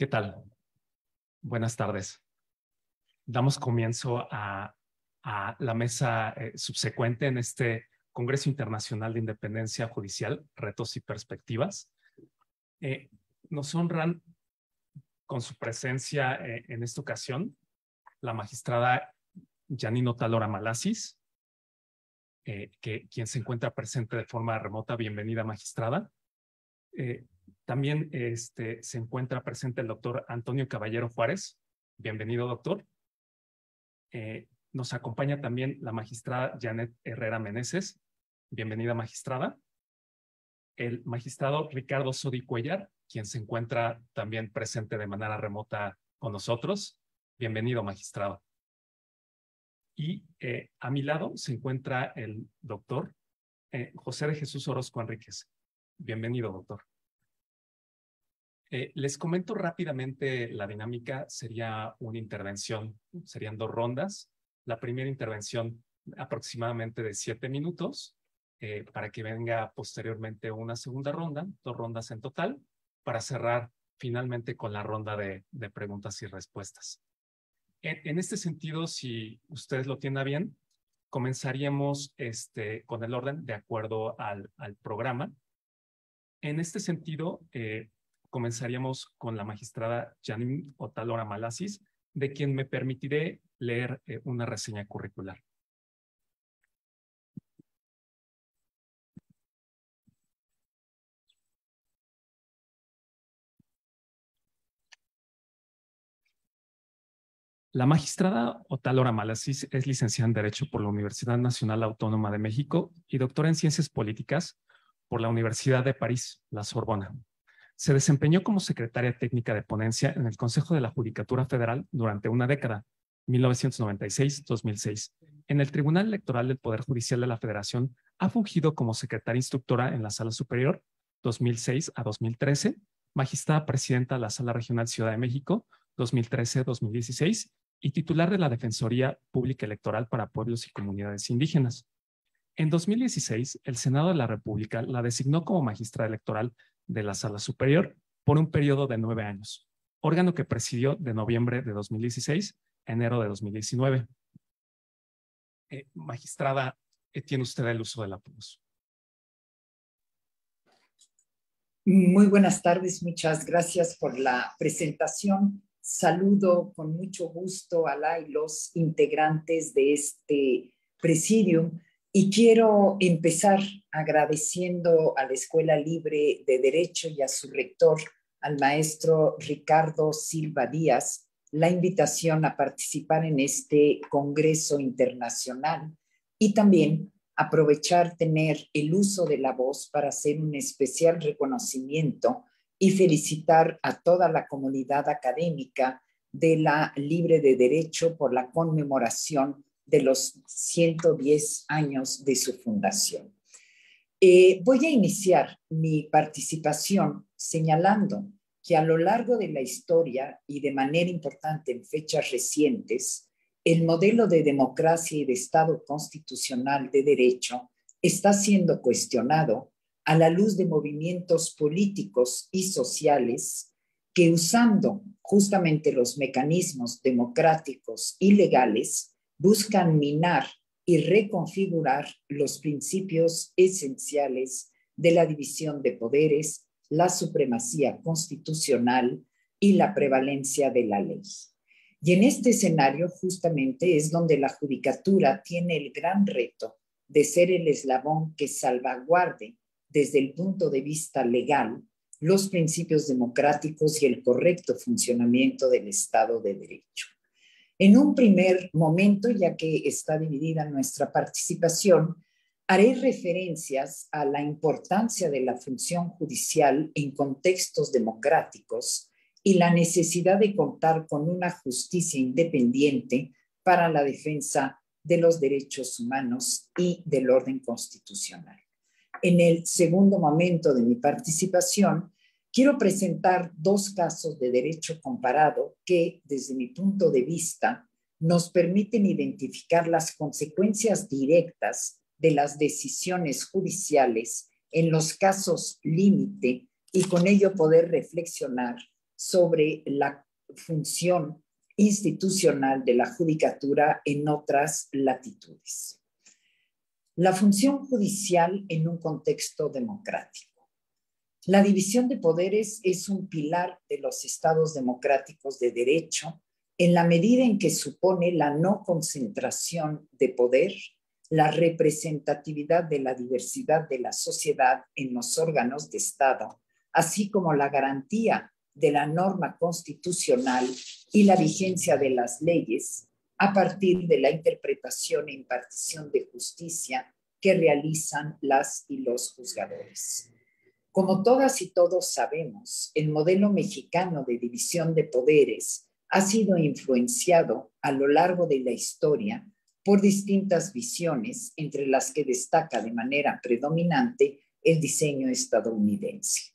¿Qué tal? Buenas tardes. Damos comienzo a, la mesa eh, subsecuente en este Congreso Internacional de Independencia Judicial, Retos y Perspectivas. Eh, nos honran con su presencia eh, en esta ocasión la magistrada Janino Talora Malasis, que, quien se encuentra presente de forma remota. Bienvenida, magistrada. También este, se encuentra presente el doctor Antonio Caballero Juárez. Bienvenido, doctor. Eh, nos acompaña también la magistrada Janet Herrera Meneses. Bienvenida, magistrada. El magistrado Ricardo Sodi Cuellar, quien se encuentra también presente de manera remota con nosotros. Bienvenido, magistrado. Y eh, a mi lado se encuentra el doctor eh, José de Jesús Orozco Enríquez. Bienvenido, doctor. Eh, les comento rápidamente la dinámica. Sería una intervención, serían dos rondas. La primera intervención aproximadamente de siete minutos eh, para que venga posteriormente una segunda ronda, dos rondas en total, para cerrar finalmente con la ronda de, preguntas y respuestas. En, este sentido, si ustedes lo tienen bien, comenzaríamos este, con el orden de acuerdo al, programa. En este sentido, eh, comenzaríamos con la magistrada Janine Otalora Malasis, de quien me permitiré leer eh, una reseña curricular. La magistrada Otalora Malasis es licenciada en Derecho por la Universidad Nacional Autónoma de México y doctora en Ciencias Políticas por la Universidad de París, la Sorbona. Se desempeñó como secretaria técnica de ponencia en el Consejo de la Judicatura Federal durante una década, 1996-2006. En el Tribunal Electoral del Poder Judicial de la Federación ha fungido como secretaria instructora en la Sala Superior 2006 a 2013, magistrada presidenta de la Sala Regional Ciudad de México 2013-2016 y titular de la Defensoría Pública Electoral para Pueblos y Comunidades Indígenas. En 2016, el Senado de la República la designó como magistrada electoral de la Sala Superior por un periodo de nueve años, órgano que presidió de noviembre de 2016 a enero de 2019. Eh, magistrada, eh, tiene usted el uso de la voz. Muy buenas tardes, muchas gracias por la presentación. Saludo con mucho gusto a la y los integrantes de este presidium y quiero empezar agradeciendo a la Escuela Libre de Derecho y a su rector, al maestro Ricardo Silva Díaz, la invitación a participar en este Congreso Internacional y también aprovechar tener el uso de la voz para hacer un especial reconocimiento y felicitar a toda la comunidad académica de la Libre de Derecho por la conmemoración de los 110 años de su fundación. Eh, voy a iniciar mi participación señalando que a lo largo de la historia y de manera importante en fechas recientes, el modelo de democracia y de Estado constitucional de derecho está siendo cuestionado a la luz de movimientos políticos y sociales que usando justamente los mecanismos democráticos y legales buscan minar y reconfigurar los principios esenciales de la división de poderes, la supremacía constitucional y la prevalencia de la ley. Y en este escenario justamente es donde la judicatura tiene el gran reto de ser el eslabón que salvaguarde desde el punto de vista legal los principios democráticos y el correcto funcionamiento del Estado de Derecho. En un primer momento, ya que está dividida nuestra participación, haré referencias a la importancia de la función judicial en contextos democráticos y la necesidad de contar con una justicia independiente para la defensa de los derechos humanos y del orden constitucional. En el segundo momento de mi participación, Quiero presentar dos casos de derecho comparado que, desde mi punto de vista, nos permiten identificar las consecuencias directas de las decisiones judiciales en los casos límite y con ello poder reflexionar sobre la función institucional de la judicatura en otras latitudes. La función judicial en un contexto democrático. La división de poderes es un pilar de los estados democráticos de derecho en la medida en que supone la no concentración de poder, la representatividad de la diversidad de la sociedad en los órganos de Estado, así como la garantía de la norma constitucional y la vigencia de las leyes a partir de la interpretación e impartición de justicia que realizan las y los juzgadores. Como todas y todos sabemos, el modelo mexicano de división de poderes ha sido influenciado a lo largo de la historia por distintas visiones, entre las que destaca de manera predominante el diseño estadounidense.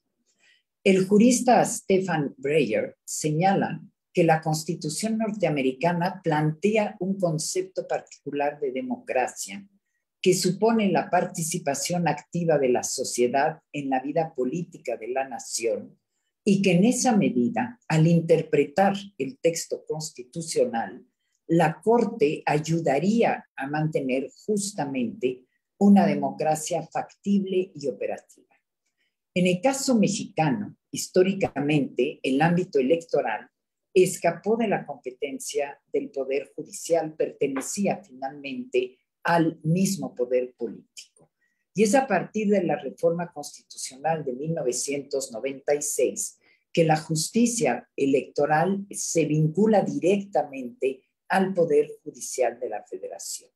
El jurista Stefan Breyer señala que la Constitución norteamericana plantea un concepto particular de democracia que supone la participación activa de la sociedad en la vida política de la nación y que en esa medida, al interpretar el texto constitucional, la Corte ayudaría a mantener justamente una democracia factible y operativa. En el caso mexicano, históricamente, el ámbito electoral escapó de la competencia del Poder Judicial, pertenecía finalmente al mismo poder político. Y es a partir de la reforma constitucional de 1996 que la justicia electoral se vincula directamente al Poder Judicial de la Federación.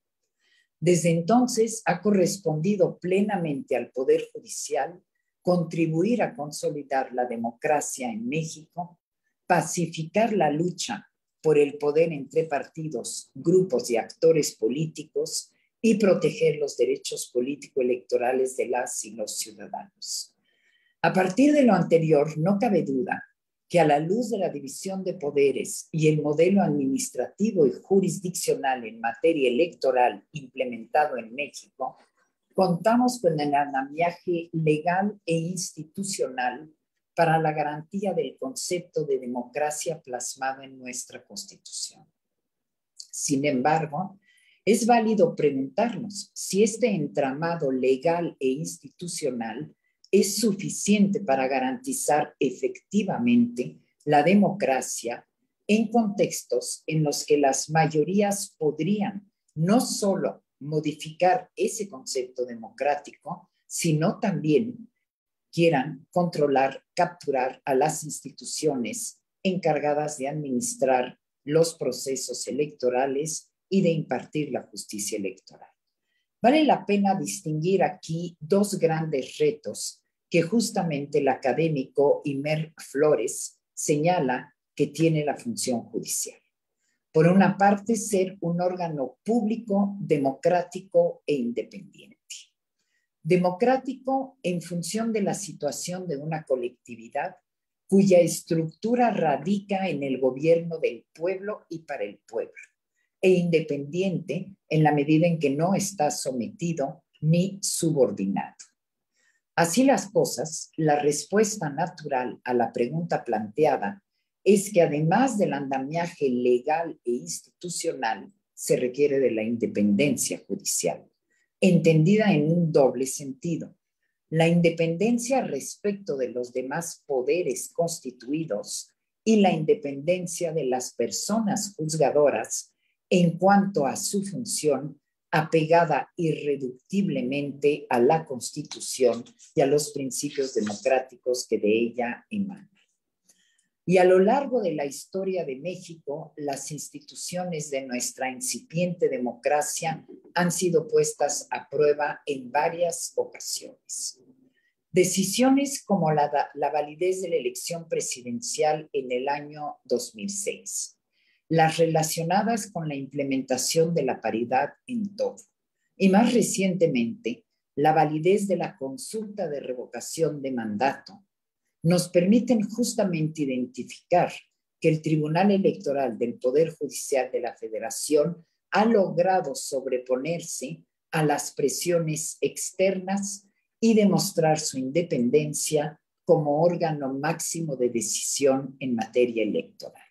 Desde entonces ha correspondido plenamente al Poder Judicial contribuir a consolidar la democracia en México, pacificar la lucha por el poder entre partidos, grupos y actores políticos y proteger los derechos político-electorales de las y los ciudadanos. A partir de lo anterior, no cabe duda que a la luz de la división de poderes y el modelo administrativo y jurisdiccional en materia electoral implementado en México, contamos con el andamiaje legal e institucional para la garantía del concepto de democracia plasmado en nuestra Constitución. Sin embargo, es válido preguntarnos si este entramado legal e institucional es suficiente para garantizar efectivamente la democracia en contextos en los que las mayorías podrían no solo modificar ese concepto democrático, sino también quieran controlar, capturar a las instituciones encargadas de administrar los procesos electorales y de impartir la justicia electoral. Vale la pena distinguir aquí dos grandes retos que justamente el académico Imer Flores señala que tiene la función judicial. Por una parte, ser un órgano público, democrático e independiente. Democrático en función de la situación de una colectividad cuya estructura radica en el gobierno del pueblo y para el pueblo e independiente en la medida en que no está sometido ni subordinado. Así las cosas, la respuesta natural a la pregunta planteada es que además del andamiaje legal e institucional, se requiere de la independencia judicial, entendida en un doble sentido. La independencia respecto de los demás poderes constituidos y la independencia de las personas juzgadoras en cuanto a su función, apegada irreductiblemente a la Constitución y a los principios democráticos que de ella emanan. Y a lo largo de la historia de México, las instituciones de nuestra incipiente democracia han sido puestas a prueba en varias ocasiones. Decisiones como la, validez de la elección presidencial en el año 2006 las relacionadas con la implementación de la paridad en todo. Y más recientemente, la validez de la consulta de revocación de mandato nos permiten justamente identificar que el Tribunal Electoral del Poder Judicial de la Federación ha logrado sobreponerse a las presiones externas y demostrar su independencia como órgano máximo de decisión en materia electoral.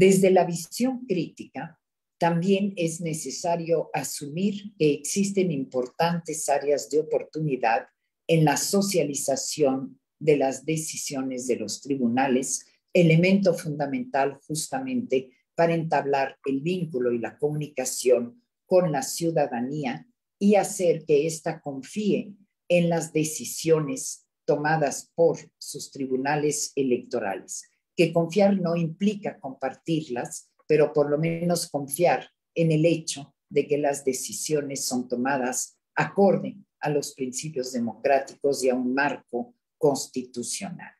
Desde la visión crítica, también es necesario asumir que existen importantes áreas de oportunidad en la socialización de las decisiones de los tribunales, elemento fundamental justamente para entablar el vínculo y la comunicación con la ciudadanía y hacer que ésta confíe en las decisiones tomadas por sus tribunales electorales que confiar no implica compartirlas, pero por lo menos confiar en el hecho de que las decisiones son tomadas acorde a los principios democráticos y a un marco constitucional.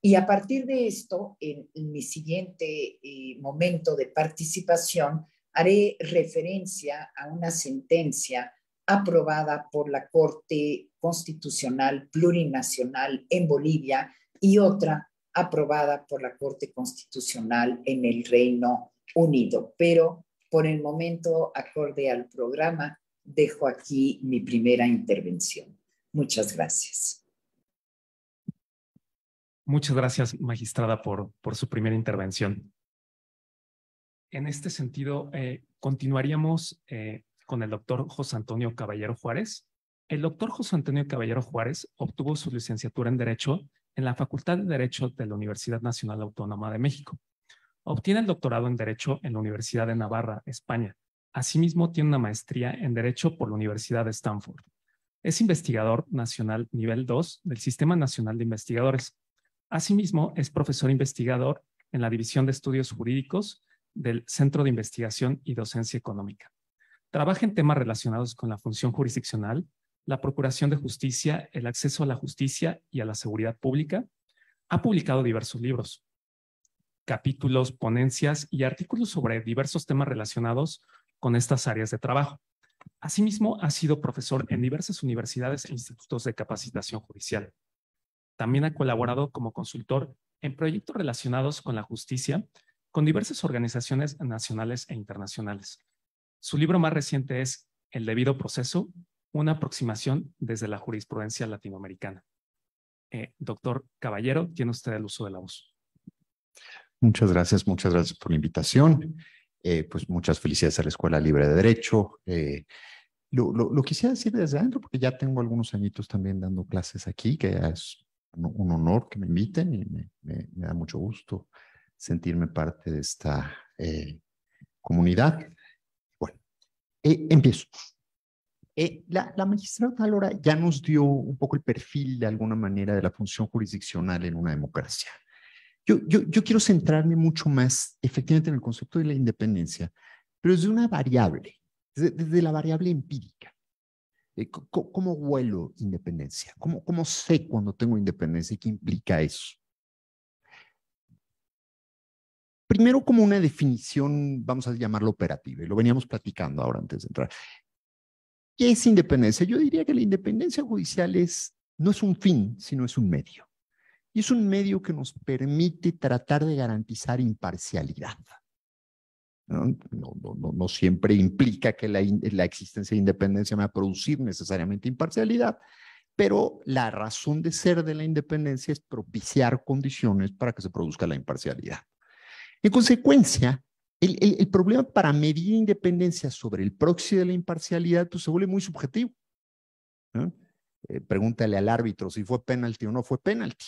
Y a partir de esto, en, mi siguiente eh, momento de participación, haré referencia a una sentencia aprobada por la Corte Constitucional Plurinacional en Bolivia y otra aprobada por la Corte Constitucional en el Reino Unido. Pero por el momento, acorde al programa, dejo aquí mi primera intervención. Muchas gracias. Muchas gracias, magistrada, por, su primera intervención. En este sentido, eh, continuaríamos eh, con el doctor José Antonio Caballero Juárez. El doctor José Antonio Caballero Juárez obtuvo su licenciatura en Derecho en la Facultad de Derecho de la Universidad Nacional Autónoma de México. Obtiene el doctorado en Derecho en la Universidad de Navarra, España. Asimismo, tiene una maestría en Derecho por la Universidad de Stanford. Es investigador nacional nivel 2 del Sistema Nacional de Investigadores. Asimismo, es profesor investigador en la División de Estudios Jurídicos del Centro de Investigación y Docencia Económica. Trabaja en temas relacionados con la función jurisdiccional, la Procuración de Justicia, el acceso a la justicia y a la seguridad pública, ha publicado diversos libros, capítulos, ponencias y artículos sobre diversos temas relacionados con estas áreas de trabajo. Asimismo, ha sido profesor en diversas universidades e institutos de capacitación judicial. También ha colaborado como consultor en proyectos relacionados con la justicia con diversas organizaciones nacionales e internacionales. Su libro más reciente es El debido proceso, una aproximación desde la jurisprudencia latinoamericana. Eh, doctor Caballero, tiene usted el uso de la voz. Muchas gracias, muchas gracias por la invitación. Eh, pues muchas felicidades a la Escuela Libre de Derecho. Eh, lo, quisiera decir desde adentro, porque ya tengo algunos añitos también dando clases aquí, que es un, honor que me inviten y me, da mucho gusto sentirme parte de esta comunidad. Bueno, empiezo. Eh, la, la, magistrada Talora ya nos dio un poco el perfil, de alguna manera, de la función jurisdiccional en una democracia. Yo, yo, yo quiero centrarme mucho más, efectivamente, en el concepto de la independencia, pero desde una variable, desde, la variable empírica. Eh, ¿Cómo vuelo independencia? ¿Cómo, ¿Cómo sé cuando tengo independencia y qué implica eso? primero como una definición, vamos a llamarlo operativa, y lo veníamos platicando ahora antes de entrar. ¿Qué es independencia? Yo diría que la independencia judicial es, no es un fin, sino es un medio. Y es un medio que nos permite tratar de garantizar imparcialidad. No, no, no, siempre implica que la, la, existencia de independencia va a producir necesariamente imparcialidad, pero la razón de ser de la independencia es propiciar condiciones para que se produzca la imparcialidad. En consecuencia, el, problema para medir independencia sobre el proxy de la imparcialidad pues, se vuelve muy subjetivo. Eh, pregúntale al árbitro si fue penalti o no fue penalti.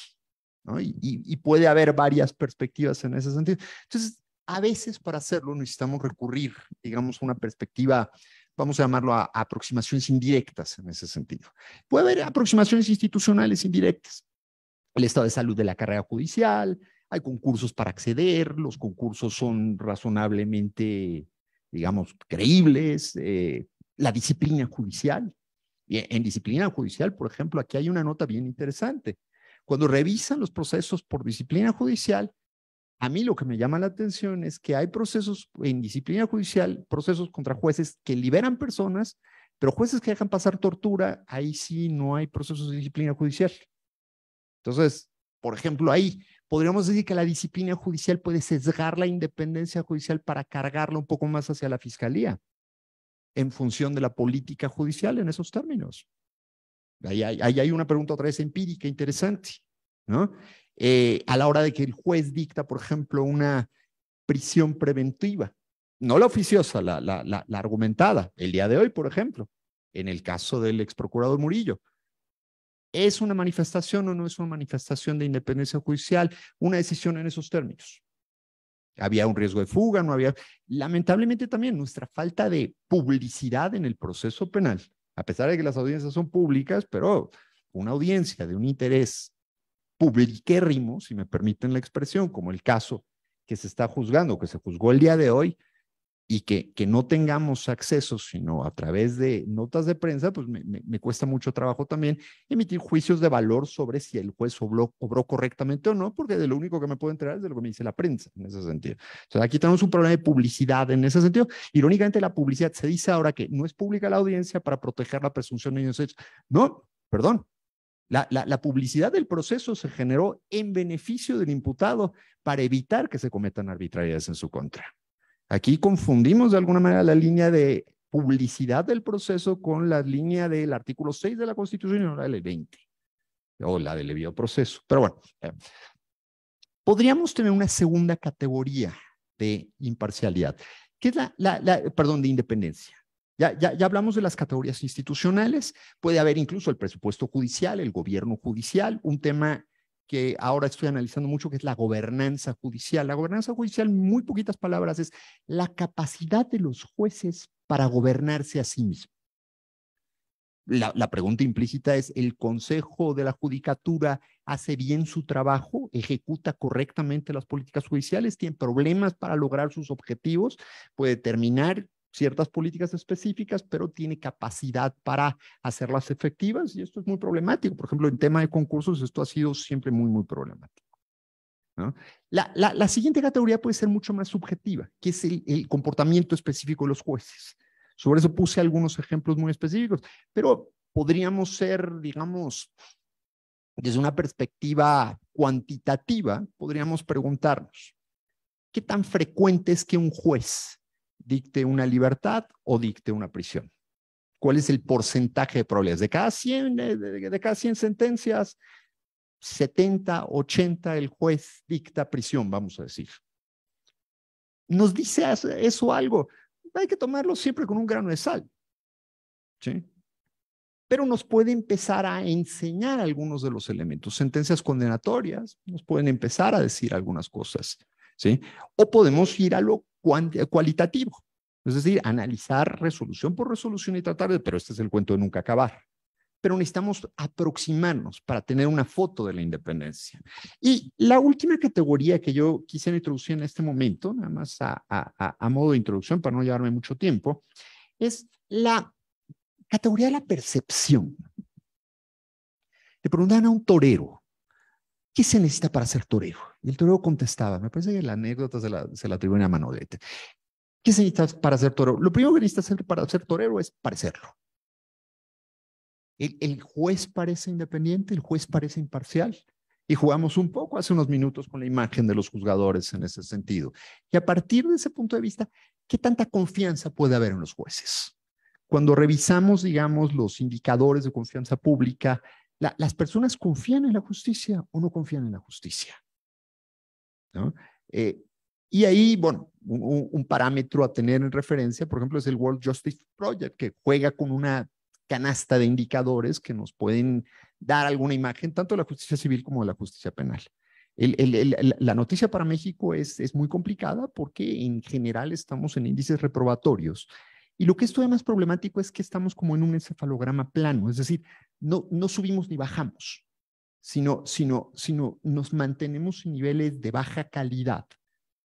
Y, puede haber varias perspectivas en ese sentido. Entonces, a veces para hacerlo necesitamos recurrir, digamos, a una perspectiva, vamos a llamarlo a aproximaciones indirectas en ese sentido. Puede haber aproximaciones institucionales indirectas, el estado de salud de la carrera judicial, hay concursos para acceder, los concursos son razonablemente, digamos, creíbles, eh, la disciplina judicial. En disciplina judicial, por ejemplo, aquí hay una nota bien interesante. Cuando revisan los procesos por disciplina judicial, a mí lo que me llama la atención es que hay procesos en disciplina judicial, procesos contra jueces que liberan personas, pero jueces que dejan pasar tortura, ahí sí no hay procesos de disciplina judicial. Entonces, por ejemplo, ahí podríamos decir que la disciplina judicial puede sesgar la independencia judicial para cargarla un poco más hacia la fiscalía, en función de la política judicial en esos términos. Ahí hay, una pregunta otra vez empírica interesante, ¿no? Eh, a la hora de que el juez dicta, por ejemplo, una prisión preventiva, no la oficiosa, la, argumentada, el día de hoy, por ejemplo, en el caso del ex procurador Murillo ¿Es una manifestación o no es una manifestación de independencia judicial? Una decisión en esos términos. Había un riesgo de fuga, no había. Lamentablemente también nuestra falta de publicidad en el proceso penal, a pesar de que las audiencias son públicas, pero una audiencia de un interés publiquérrimo, si me permiten la expresión, como el caso que se está juzgando, que se juzgó el día de hoy, y que, que no tengamos acceso, sino a través de notas de prensa, pues me, cuesta mucho trabajo también emitir juicios de valor sobre si el juez obró, correctamente o no, porque de lo único que me puedo enterar es de lo que me dice la prensa en ese sentido. O sea, aquí tenemos un problema de publicidad en ese sentido. Irónicamente, la publicidad se dice ahora que no es pública la audiencia para proteger la presunción de inocencia. No, perdón, la, la, publicidad del proceso se generó en beneficio del imputado para evitar que se cometan arbitrariedades en su contra. Aquí confundimos de alguna manera la línea de publicidad del proceso con la línea del artículo 6 de la Constitución y no la del 20, o la del debido proceso. Pero bueno, eh, podríamos tener una segunda categoría de imparcialidad, que es la, la perdón, de independencia. Ya, ya, ya, hablamos de las categorías institucionales, puede haber incluso el presupuesto judicial, el gobierno judicial, un tema que ahora estoy analizando mucho, que es la gobernanza judicial. La gobernanza judicial, muy poquitas palabras, es la capacidad de los jueces para gobernarse a sí mismos. La, la, pregunta implícita es, ¿el Consejo de la Judicatura hace bien su trabajo? ¿Ejecuta correctamente las políticas judiciales? ¿Tiene problemas para lograr sus objetivos? ¿Puede terminar ciertas políticas específicas, pero tiene capacidad para hacerlas efectivas y esto es muy problemático. Por ejemplo, en tema de concursos, esto ha sido siempre muy, muy problemático. La, siguiente categoría puede ser mucho más subjetiva, que es el, el comportamiento específico de los jueces. Sobre eso puse algunos ejemplos muy específicos, pero podríamos ser, digamos, desde una perspectiva cuantitativa, podríamos preguntarnos, ¿qué tan frecuente es que un juez dicte una libertad o dicte una prisión. ¿Cuál es el porcentaje de probabilidades? De cada 100, de, cada 100 sentencias, 70, 80 el juez dicta prisión, vamos a decir. Nos dice eso algo. Hay que tomarlo siempre con un grano de sal. ¿Sí? Pero nos puede empezar a enseñar algunos de los elementos. Sentencias condenatorias nos pueden empezar a decir algunas cosas. ¿Sí? O podemos ir a lo eh, cualitativo, es decir, analizar resolución por resolución y tratar de, pero este es el cuento de nunca acabar. Pero necesitamos aproximarnos para tener una foto de la independencia. Y la última categoría que yo quisiera introducir en este momento, nada más a, modo de introducción para no llevarme mucho tiempo, es la categoría de la percepción. Le preguntan a un torero, ¿qué se necesita para ser torero? Y el torero contestaba, me parece que la anécdota se la, se la atribuye a Manolete. ¿Qué se necesita para ser torero? Lo primero que necesita hacer para ser torero es parecerlo. El, juez parece independiente, el juez parece imparcial. Y jugamos un poco hace unos minutos con la imagen de los juzgadores en ese sentido. Y a partir de ese punto de vista, ¿qué tanta confianza puede haber en los jueces? Cuando revisamos, digamos, los indicadores de confianza pública, ¿las personas confían en la justicia o no confían en la justicia? Eh, y ahí, bueno, un, parámetro a tener en referencia, por ejemplo, es el World Justice Project, que juega con una canasta de indicadores que nos pueden dar alguna imagen tanto de la justicia civil como de la justicia penal. la noticia para México es, es muy complicada porque en general estamos en índices reprobatorios. Y lo que es todavía más problemático es que estamos como en un encefalograma plano, es decir, no, no subimos ni bajamos sino, sino, nos mantenemos en niveles de baja calidad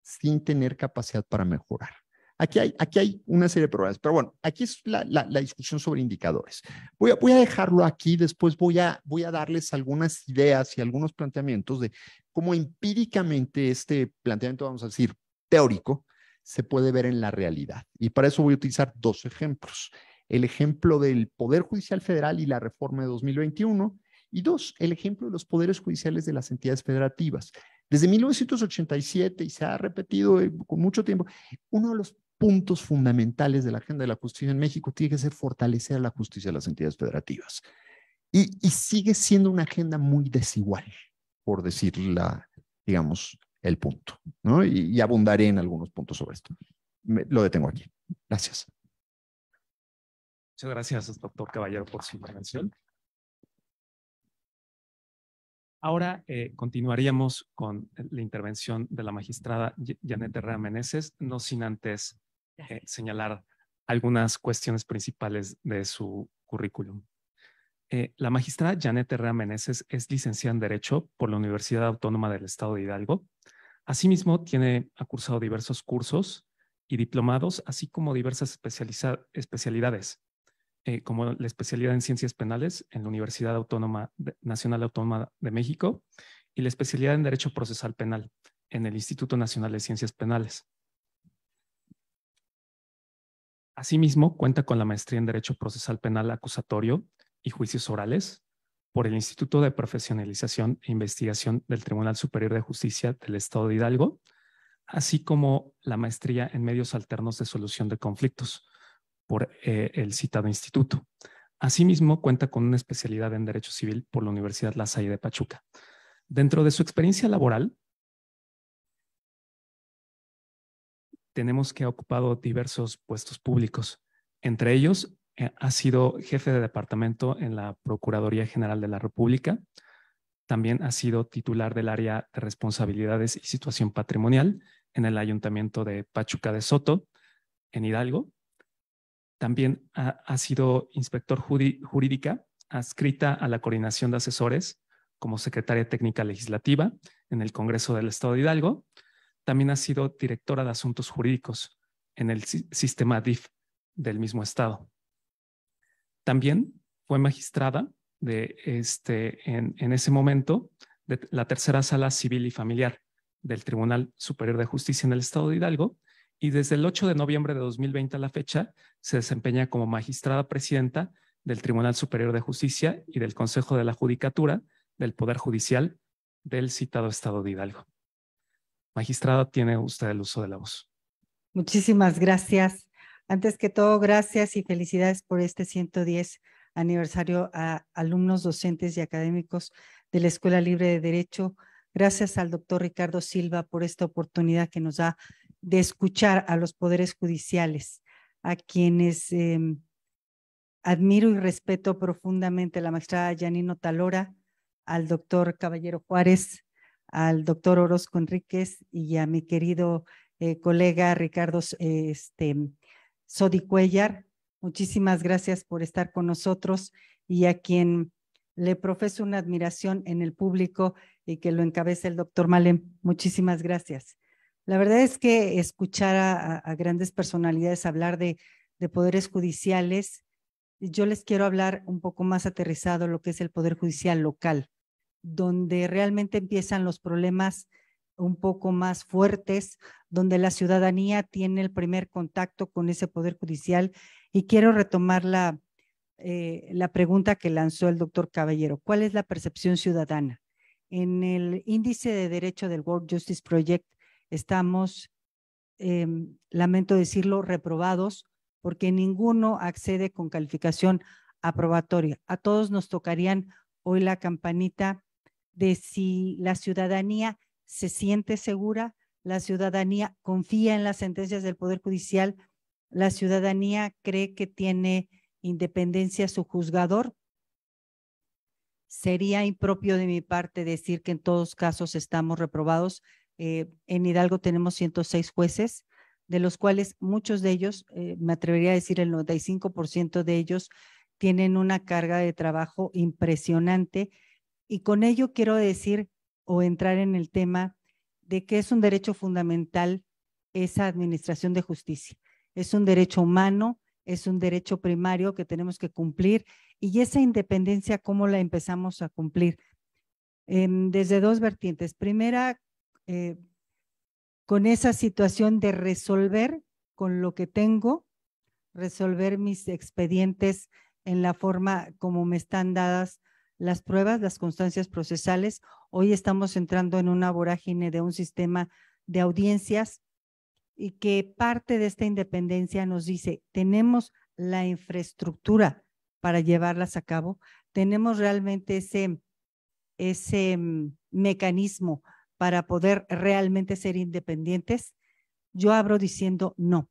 sin tener capacidad para mejorar. Aquí hay, aquí hay una serie de problemas, pero bueno, aquí es la, discusión sobre indicadores. Voy a, voy a dejarlo aquí, después voy a, voy a darles algunas ideas y algunos planteamientos de cómo empíricamente este planteamiento, vamos a decir, teórico, se puede ver en la realidad. Y para eso voy a utilizar dos ejemplos. El ejemplo del Poder Judicial Federal y la reforma de 2021 y dos, el ejemplo de los poderes judiciales de las entidades federativas. Desde 1987, y se ha repetido eh, con mucho tiempo, uno de los puntos fundamentales de la agenda de la justicia en México tiene que ser fortalecer la justicia de las entidades federativas. Y, sigue siendo una agenda muy desigual, por decir digamos, el punto. Y, abundaré en algunos puntos sobre esto. lo detengo aquí. Gracias. Muchas gracias, doctor Caballero, por su intervención. Ahora eh, continuaríamos con eh, la intervención de la magistrada Janet Herrera Meneses, no sin antes eh, señalar algunas cuestiones principales de su currículum. la magistrada Janet Herrera Meneses es licenciada en Derecho por la Universidad Autónoma del Estado de Hidalgo. Asimismo, tiene, ha cursado diversos cursos y diplomados, así como diversas especialidades, eh, como la especialidad en ciencias penales en la Universidad Autónoma Nacional Autónoma de México y la especialidad en Derecho Procesal Penal en el Instituto Nacional de Ciencias Penales. Asimismo, cuenta con la maestría en Derecho Procesal Penal Acusatorio y Juicios Orales por el Instituto de Profesionalización e Investigación del Tribunal Superior de Justicia del Estado de Hidalgo, así como la maestría en Medios Alternos de Solución de Conflictos por eh, el citado instituto. Asimismo, cuenta con una especialidad en Derecho Civil por la Universidad La Salle de Pachuca. Dentro de su experiencia laboral, tenemos que ha ocupado diversos puestos públicos. Entre ellos, eh, ha sido jefe de departamento en la Procuraduría General de la República. También ha sido titular del área de responsabilidades y situación patrimonial en el Ayuntamiento de Pachuca de Soto, en Hidalgo, también ha, sido inspector jurídica adscrita a la coordinación de asesores como secretaria técnica legislativa en el Congreso del Estado de Hidalgo. También ha sido directora de asuntos jurídicos en el sistema DIF del mismo estado. También fue magistrada de este, en ese momento de la tercera sala civil y familiar del Tribunal Superior de Justicia en el Estado de Hidalgo y desde el 8 de noviembre de 2020 a la fecha se desempeña como magistrada presidenta del Tribunal Superior de Justicia y del Consejo de la Judicatura del Poder Judicial del citado Estado de Hidalgo. Magistrada, tiene usted el uso de la voz. Muchísimas gracias. Antes que todo, gracias y felicidades por este 110 aniversario a alumnos, docentes y académicos de la Escuela Libre de Derecho. Gracias al doctor Ricardo Silva por esta oportunidad que nos da de escuchar a los poderes judiciales, a quienes em, admiro y respeto profundamente, la magistrada Yanino Talora, al doctor Caballero Juárez, al doctor Orozco Enríquez y a mi querido eh, colega Ricardo este, Sodi Cuellar. Muchísimas gracias por estar con nosotros y a quien le profeso una admiración en el público y que lo encabece el doctor Malem. Muchísimas gracias. La verdad es que escuchar a, grandes personalidades hablar de, poderes judiciales, yo les quiero hablar un poco más aterrizado lo que es el poder judicial local, donde realmente empiezan los problemas un poco más fuertes, donde la ciudadanía tiene el primer contacto con ese poder judicial. Y quiero retomar la, eh, la pregunta que lanzó el doctor Caballero. ¿Cuál es la percepción ciudadana? En el índice de derecho del World Justice Project estamos, em, lamento decirlo, reprobados porque ninguno accede con calificación aprobatoria. A todos nos tocarían hoy la campanita de si la ciudadanía se siente segura, la ciudadanía confía en las sentencias del Poder Judicial, la ciudadanía cree que tiene independencia su juzgador. Sería impropio de mi parte decir que en todos casos estamos reprobados eh, en Hidalgo tenemos 106 jueces, de los cuales muchos de ellos, eh, me atrevería a decir el 95% de ellos, tienen una carga de trabajo impresionante. Y con ello quiero decir o entrar en el tema de que es un derecho fundamental esa administración de justicia. Es un derecho humano, es un derecho primario que tenemos que cumplir y esa independencia, ¿cómo la empezamos a cumplir? Em, desde dos vertientes. Primera, eh, con esa situación de resolver con lo que tengo, resolver mis expedientes en la forma como me están dadas las pruebas, las constancias procesales. Hoy estamos entrando en una vorágine de un sistema de audiencias y que parte de esta independencia nos dice, tenemos la infraestructura para llevarlas a cabo, tenemos realmente ese, ese mm, mecanismo para poder realmente ser independientes? Yo abro diciendo no.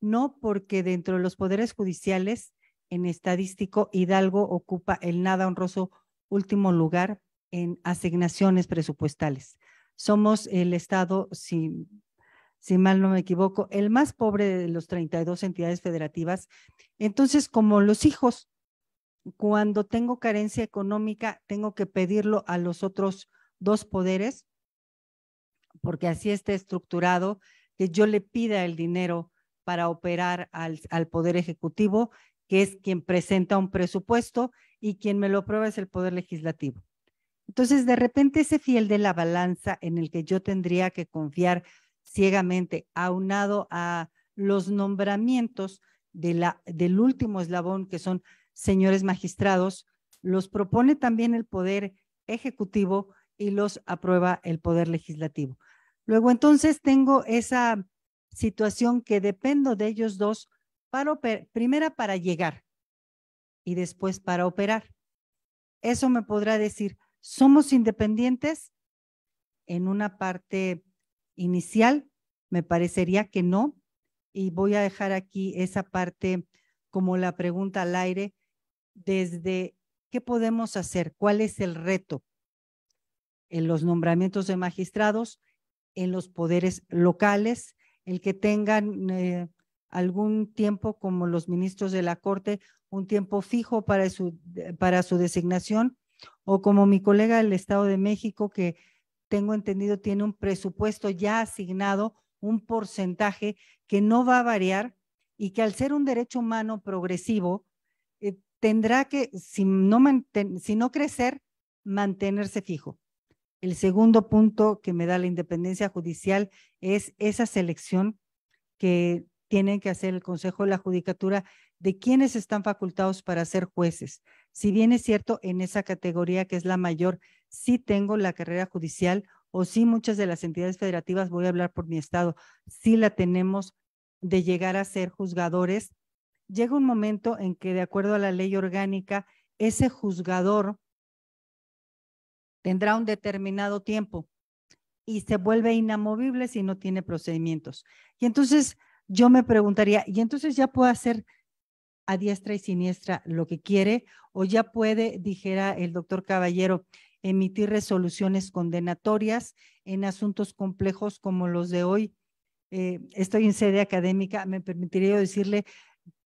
No porque dentro de los poderes judiciales, en estadístico, Hidalgo ocupa el nada honroso último lugar en asignaciones presupuestales. Somos el Estado, si, mal no me equivoco, el más pobre de los 32 entidades federativas. Entonces, como los hijos, cuando tengo carencia económica, tengo que pedirlo a los otros dos poderes porque así está estructurado, que yo le pida el dinero para operar al, Poder Ejecutivo, que es quien presenta un presupuesto y quien me lo aprueba es el Poder Legislativo. Entonces, de repente ese fiel de la balanza en el que yo tendría que confiar ciegamente, aunado a los nombramientos del último eslabón, que son señores magistrados, los propone también el Poder Ejecutivo y los aprueba el Poder Legislativo. Luego entonces tengo esa situación que dependo de ellos dos, para primera para llegar y después para operar. Eso me podrá decir, somos independientes en una parte inicial, me parecería que no, y voy a dejar aquí esa parte como la pregunta al aire, desde qué podemos hacer, cuál es el reto en los nombramientos de magistrados en los poderes locales, el que tengan eh, algún tiempo como los ministros de la Corte, un tiempo fijo para su, para su designación, o como mi colega del Estado de México, que tengo entendido tiene un presupuesto ya asignado, un porcentaje que no va a variar y que al ser un derecho humano progresivo, eh, tendrá que, si no, si no crecer, mantenerse fijo. El segundo punto que me da la independencia judicial es esa selección que tiene que hacer el Consejo de la Judicatura de quienes están facultados para ser jueces. Si bien es cierto, en esa categoría que es la mayor, sí tengo la carrera judicial o sí muchas de las entidades federativas, voy a hablar por mi estado, sí la tenemos de llegar a ser juzgadores. Llega un momento en que, de acuerdo a la ley orgánica, ese juzgador Tendrá un determinado tiempo y se vuelve inamovible si no tiene procedimientos. Y entonces yo me preguntaría, ¿y entonces ya puede hacer a diestra y siniestra lo que quiere o ya puede, dijera el doctor Caballero, emitir resoluciones condenatorias en asuntos complejos como los de hoy? Eh, estoy en sede académica, me permitiría decirle,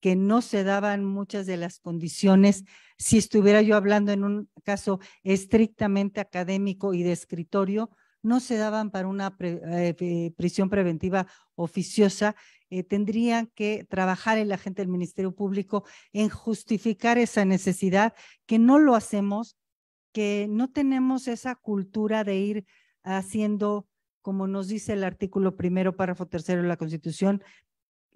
que no se daban muchas de las condiciones si estuviera yo hablando en un caso estrictamente académico y de escritorio, no se daban para una eh, prisión preventiva oficiosa, eh, tendrían que trabajar el agente del Ministerio Público en justificar esa necesidad, que no lo hacemos, que no tenemos esa cultura de ir haciendo, como nos dice el artículo primero, párrafo tercero de la Constitución,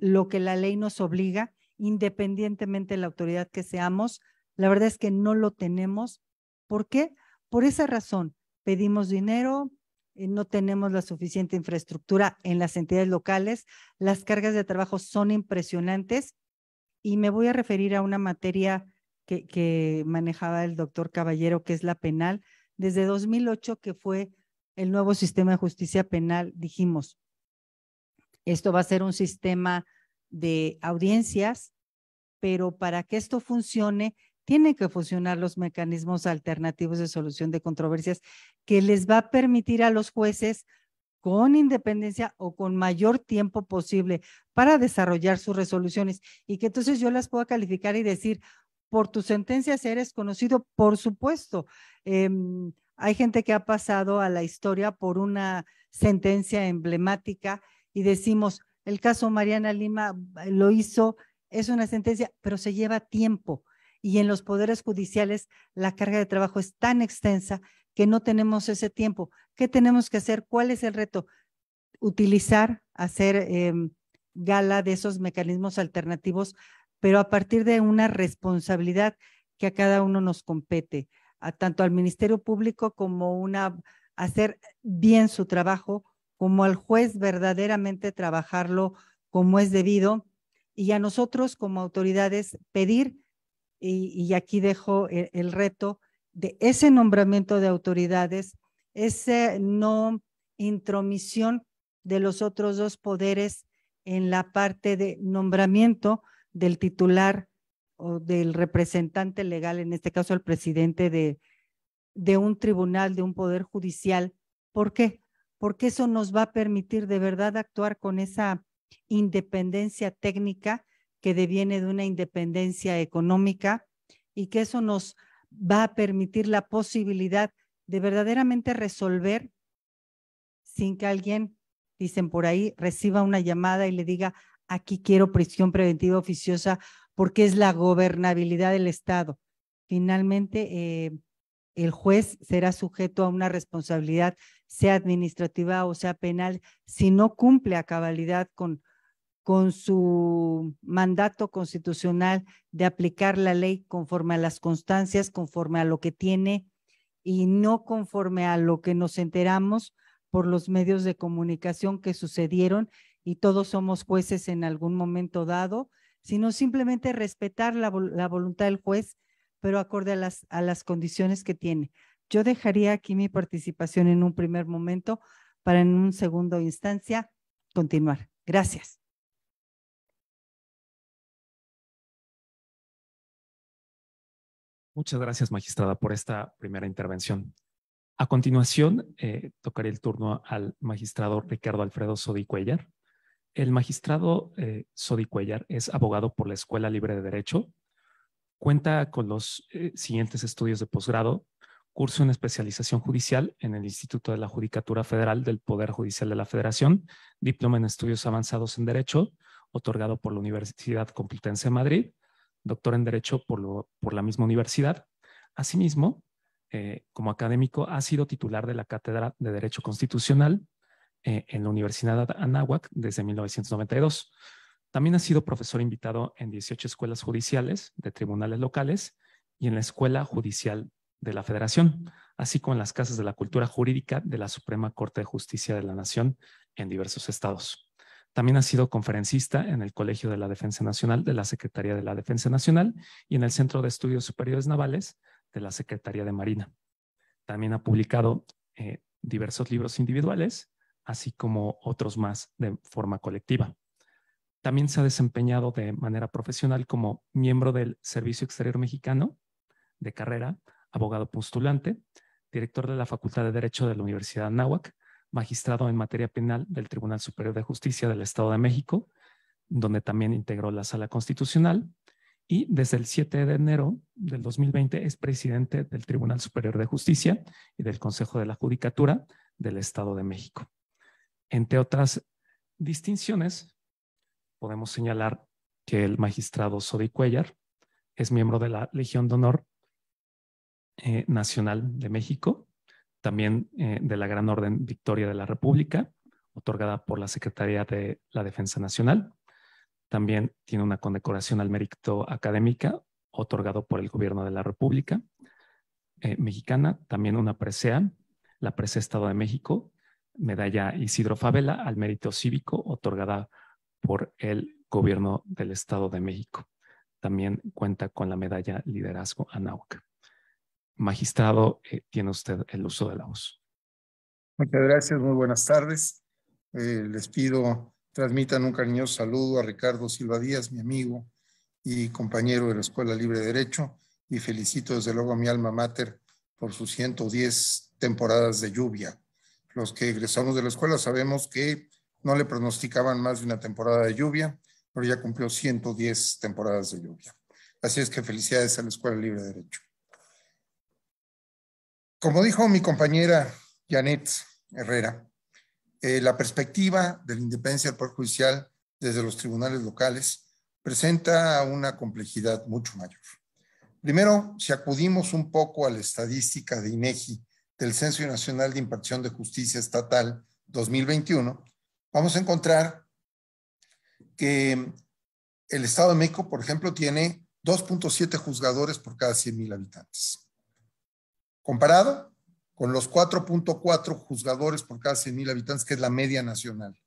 lo que la ley nos obliga, independientemente de la autoridad que seamos. La verdad es que no lo tenemos. ¿Por qué? Por esa razón, pedimos dinero, eh, no tenemos la suficiente infraestructura en las entidades locales, las cargas de trabajo son impresionantes y me voy a referir a una materia que, manejaba el doctor Caballero, que es la penal. Desde 2008, que fue el nuevo sistema de justicia penal, dijimos, esto va a ser un sistema de audiencias, pero para que esto funcione, tienen que funcionar los mecanismos alternativos de solución de controversias que les va a permitir a los jueces con independencia o con mayor tiempo posible para desarrollar sus resoluciones y que entonces yo las pueda calificar y decir, por tu sentencia eres conocido, por supuesto. Em, hay gente que ha pasado a la historia por una sentencia emblemática y decimos, el caso Mariana Lima eh, lo hizo, es una sentencia, pero se lleva tiempo. Y en los poderes judiciales la carga de trabajo es tan extensa que no tenemos ese tiempo. ¿Qué tenemos que hacer? ¿Cuál es el reto? Utilizar, hacer em, gala de esos mecanismos alternativos, pero a partir de una responsabilidad que a cada uno nos compete, a, tanto al Ministerio Público como una, hacer bien su trabajo como al juez verdaderamente trabajarlo como es debido y a nosotros como autoridades pedir, y, aquí dejo e, el, reto, de ese nombramiento de autoridades, ese no intromisión de los otros dos poderes en la parte de nombramiento del titular o del representante legal, en este caso el presidente de, de un tribunal, de un poder judicial. ¿Por qué? porque eso nos va a permitir de verdad actuar con esa independencia técnica que deviene de una independencia económica y que eso nos va a permitir la posibilidad de verdaderamente resolver sin que alguien, dicen por ahí, reciba una llamada y le diga, aquí quiero prisión preventiva oficiosa porque es la gobernabilidad del Estado. Finalmente, eh, el juez será sujeto a una responsabilidad sea administrativa o sea penal, si no cumple a cabalidad con, con su mandato constitucional de aplicar la ley conforme a las constancias, conforme a lo que tiene y no conforme a lo que nos enteramos por los medios de comunicación que sucedieron y todos somos jueces en algún momento dado, sino simplemente respetar la, voluntad del juez, pero acorde a a las condiciones que tiene. Yo dejaría aquí mi participación en un primer momento para en un segundo instancia continuar. Gracias. Muchas gracias, magistrada, por esta primera intervención. A continuación, eh, tocaré el turno al magistrado Ricardo Alfredo Sodi Cuellar. El magistrado eh, Sodi Cuellar es abogado por la Escuela Libre de Derecho. Cuenta con los eh, siguientes estudios de posgrado curso en especialización judicial en el Instituto de la Judicatura Federal del Poder Judicial de la Federación, diploma en estudios avanzados en Derecho, otorgado por la Universidad Complutense de Madrid, doctor en Derecho por, la misma universidad. Asimismo, eh, como académico, ha sido titular de la Cátedra de Derecho Constitucional eh, en la Universidad Anáhuac desde 1992. También ha sido profesor invitado en 18 escuelas judiciales de tribunales locales y en la Escuela Judicial de la Federación, así como en las casas de la cultura jurídica de la Suprema Corte de Justicia de la Nación en diversos estados. También ha sido conferencista en el Colegio de la Defensa Nacional de la Secretaría de la Defensa Nacional y en el Centro de Estudios Superiores Navales de la Secretaría de Marina. También ha publicado eh, diversos libros individuales, así como otros más de forma colectiva. También se ha desempeñado de manera profesional como miembro del Servicio Exterior Mexicano de carrera, abogado postulante, director de la Facultad de Derecho de la Universidad de magistrado en materia penal del Tribunal Superior de Justicia del Estado de México, donde también integró la Sala Constitucional, y desde el 7 de enero del 2020 es presidente del Tribunal Superior de Justicia y del Consejo de la Judicatura del Estado de México. Entre otras distinciones, podemos señalar que el magistrado Sodi Cuellar es miembro de la Legión de Honor eh, nacional de México, también eh, de la Gran Orden Victoria de la República, otorgada por la Secretaría de la Defensa Nacional. También tiene una condecoración al mérito académica, otorgado por el Gobierno de la República eh, Mexicana. También una presea, la presea Estado de México, medalla Isidro Fabela al mérito cívico, otorgada por el Gobierno del Estado de México. También cuenta con la medalla Liderazgo Anáhuac. Magistrado, eh, tiene usted el uso de la voz. Muchas gracias, muy buenas tardes. Eh, les pido, transmitan un cariñoso saludo a Ricardo Silva Díaz, mi amigo y compañero de la Escuela Libre de Derecho, y felicito desde luego a mi alma mater por sus 110 temporadas de lluvia. Los que egresamos de la escuela sabemos que no le pronosticaban más de una temporada de lluvia, pero ya cumplió 110 temporadas de lluvia. Así es que felicidades a la Escuela Libre de Derecho. Como dijo mi compañera Janet Herrera, eh, la perspectiva de la independencia del Poder Judicial desde los tribunales locales presenta una complejidad mucho mayor. Primero, si acudimos un poco a la estadística de INEGI del Censo Nacional de Impartición de Justicia Estatal 2021, vamos a encontrar que el Estado de México, por ejemplo, tiene 2.7 juzgadores por cada 100.000 habitantes comparado con los 4.4 juzgadores por cada 100.000 habitantes, que es la media nacional,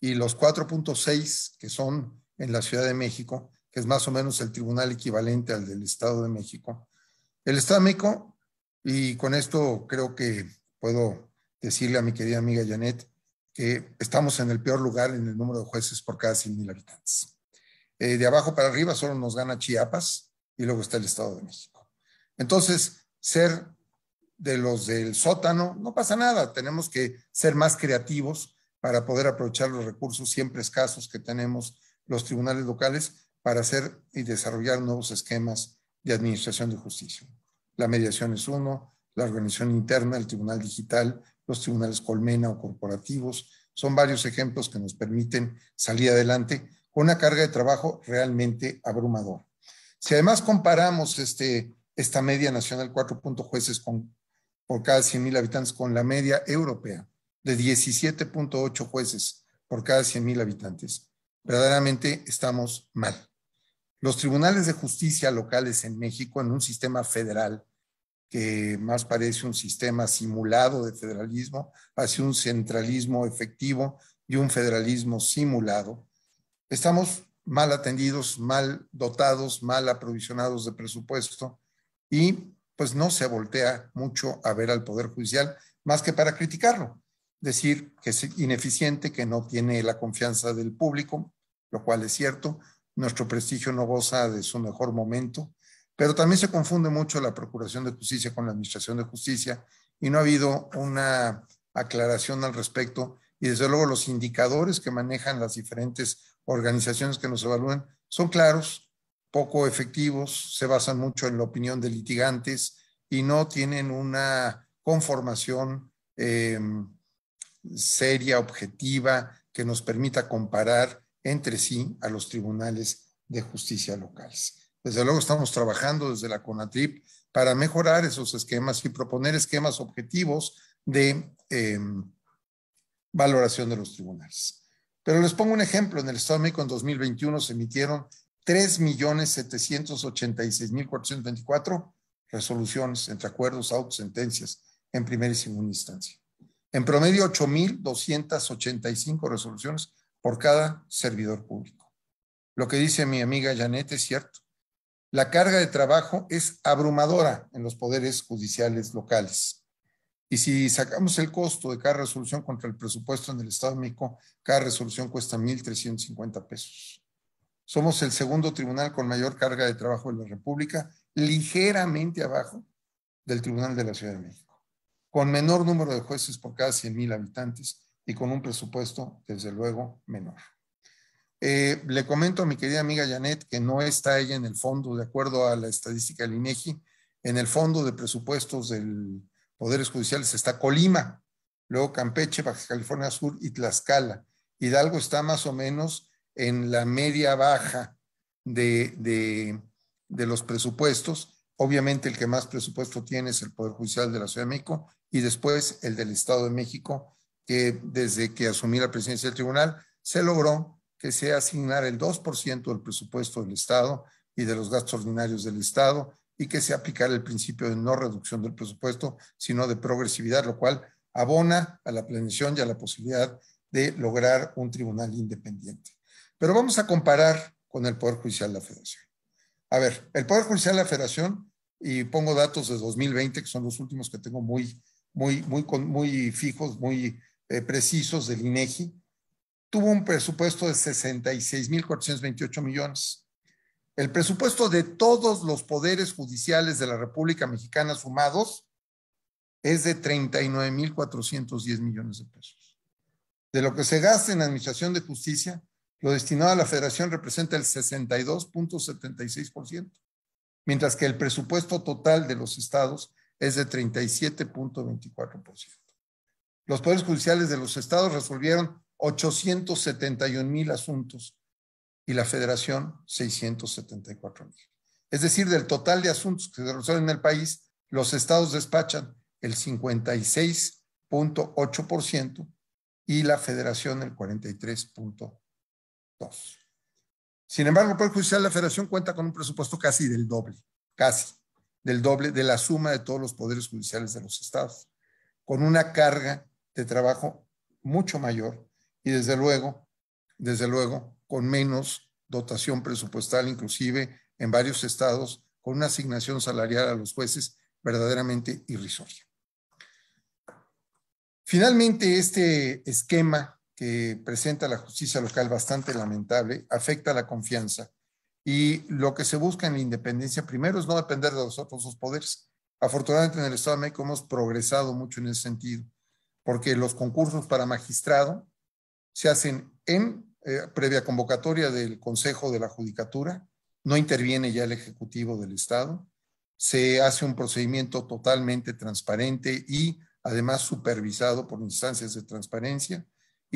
y los 4.6 que son en la Ciudad de México, que es más o menos el tribunal equivalente al del Estado de México. El Estado de México, y con esto creo que puedo decirle a mi querida amiga Janet que estamos en el peor lugar en el número de jueces por cada 100.000 habitantes. Eh, de abajo para arriba solo nos gana Chiapas y luego está el Estado de México. Entonces, ser de los del sótano, no pasa nada, tenemos que ser más creativos para poder aprovechar los recursos siempre escasos que tenemos los tribunales locales para hacer y desarrollar nuevos esquemas de administración de justicia. La mediación es uno, la organización interna, el tribunal digital, los tribunales colmena o corporativos, son varios ejemplos que nos permiten salir adelante con una carga de trabajo realmente abrumador. Si además comparamos este esta media nacional puntos jueces por cada mil habitantes con la media europea de 17.8 jueces por cada mil habitantes. Verdaderamente estamos mal. Los tribunales de justicia locales en México, en un sistema federal que más parece un sistema simulado de federalismo, hacia un centralismo efectivo y un federalismo simulado, estamos mal atendidos, mal dotados, mal aprovisionados de presupuesto y pues no se voltea mucho a ver al Poder Judicial más que para criticarlo, decir que es ineficiente, que no tiene la confianza del público, lo cual es cierto, nuestro prestigio no goza de su mejor momento, pero también se confunde mucho la Procuración de Justicia con la Administración de Justicia y no ha habido una aclaración al respecto y desde luego los indicadores que manejan las diferentes organizaciones que nos evalúan son claros, poco efectivos, se basan mucho en la opinión de litigantes y no tienen una conformación em, seria, objetiva, que nos permita comparar entre sí a los tribunales de justicia locales. Desde luego estamos trabajando desde la CONATRIP para mejorar esos esquemas y proponer esquemas objetivos de em, valoración de los tribunales. Pero les pongo un ejemplo. En el Estado de México en 2021 se emitieron 3.786.424 resoluciones entre acuerdos, autos, sentencias en primera y segunda instancia. En promedio, 8.285 resoluciones por cada servidor público. Lo que dice mi amiga Janet es cierto. La carga de trabajo es abrumadora en los poderes judiciales locales. Y si sacamos el costo de cada resolución contra el presupuesto en el Estado de México, cada resolución cuesta 1.350 pesos. Somos el segundo tribunal con mayor carga de trabajo en la República, ligeramente abajo del Tribunal de la Ciudad de México, con menor número de jueces por cada 100.000 habitantes y con un presupuesto, desde luego, menor. Eh, le comento a mi querida amiga Janet que no está ella en el fondo, de acuerdo a la estadística del INEGI, e en el fondo de presupuestos del Poderes Judiciales está Colima, luego Campeche, Baja California Sur y Tlaxcala. Hidalgo está más o menos en la media baja de, los presupuestos. Obviamente el que más presupuesto tiene es el Poder Judicial de la Ciudad de México y después el del Estado de México, que desde que asumí la presidencia del tribunal se logró que se asignara el 2% del presupuesto del Estado y de los gastos ordinarios del Estado y que se aplicara el principio de no reducción del presupuesto, sino de progresividad, lo cual abona a la planeación y a la posibilidad de lograr un tribunal independiente. Pero vamos a comparar con el Poder Judicial de la Federación. A ver, el Poder Judicial de la Federación, y pongo datos de 2020, que son los últimos que tengo muy, muy, muy, muy fijos, muy eh, precisos del INEGI, tuvo un presupuesto de 66.428 millones. El presupuesto de todos los poderes judiciales de la República Mexicana sumados es de 39.410 millones de pesos. De lo que se gasta en administración de justicia, lo destinado a la federación representa el 62.76%, mientras que el presupuesto total de los estados es de 37.24%. Los poderes judiciales de los estados resolvieron 871 mil asuntos y la federación 674 mil. Es decir, del total de asuntos que se resuelven en el país, los estados despachan el 56.8% y la federación el 43.8%. Sin embargo, el Poder Judicial de la Federación cuenta con un presupuesto casi del doble, casi del doble de la suma de todos los poderes judiciales de los estados, con una carga de trabajo mucho mayor y desde luego, desde luego, con menos dotación presupuestal, inclusive en varios estados, con una asignación salarial a los jueces verdaderamente irrisoria. Finalmente, este esquema que presenta la justicia local bastante lamentable, afecta la confianza. Y lo que se busca en la independencia primero es no depender de los otros dos poderes. Afortunadamente en el Estado de México hemos progresado mucho en ese sentido, porque los concursos para magistrado se hacen en eh, previa convocatoria del Consejo de la Judicatura, no interviene ya el Ejecutivo del Estado, se hace un procedimiento totalmente transparente y además supervisado por instancias de transparencia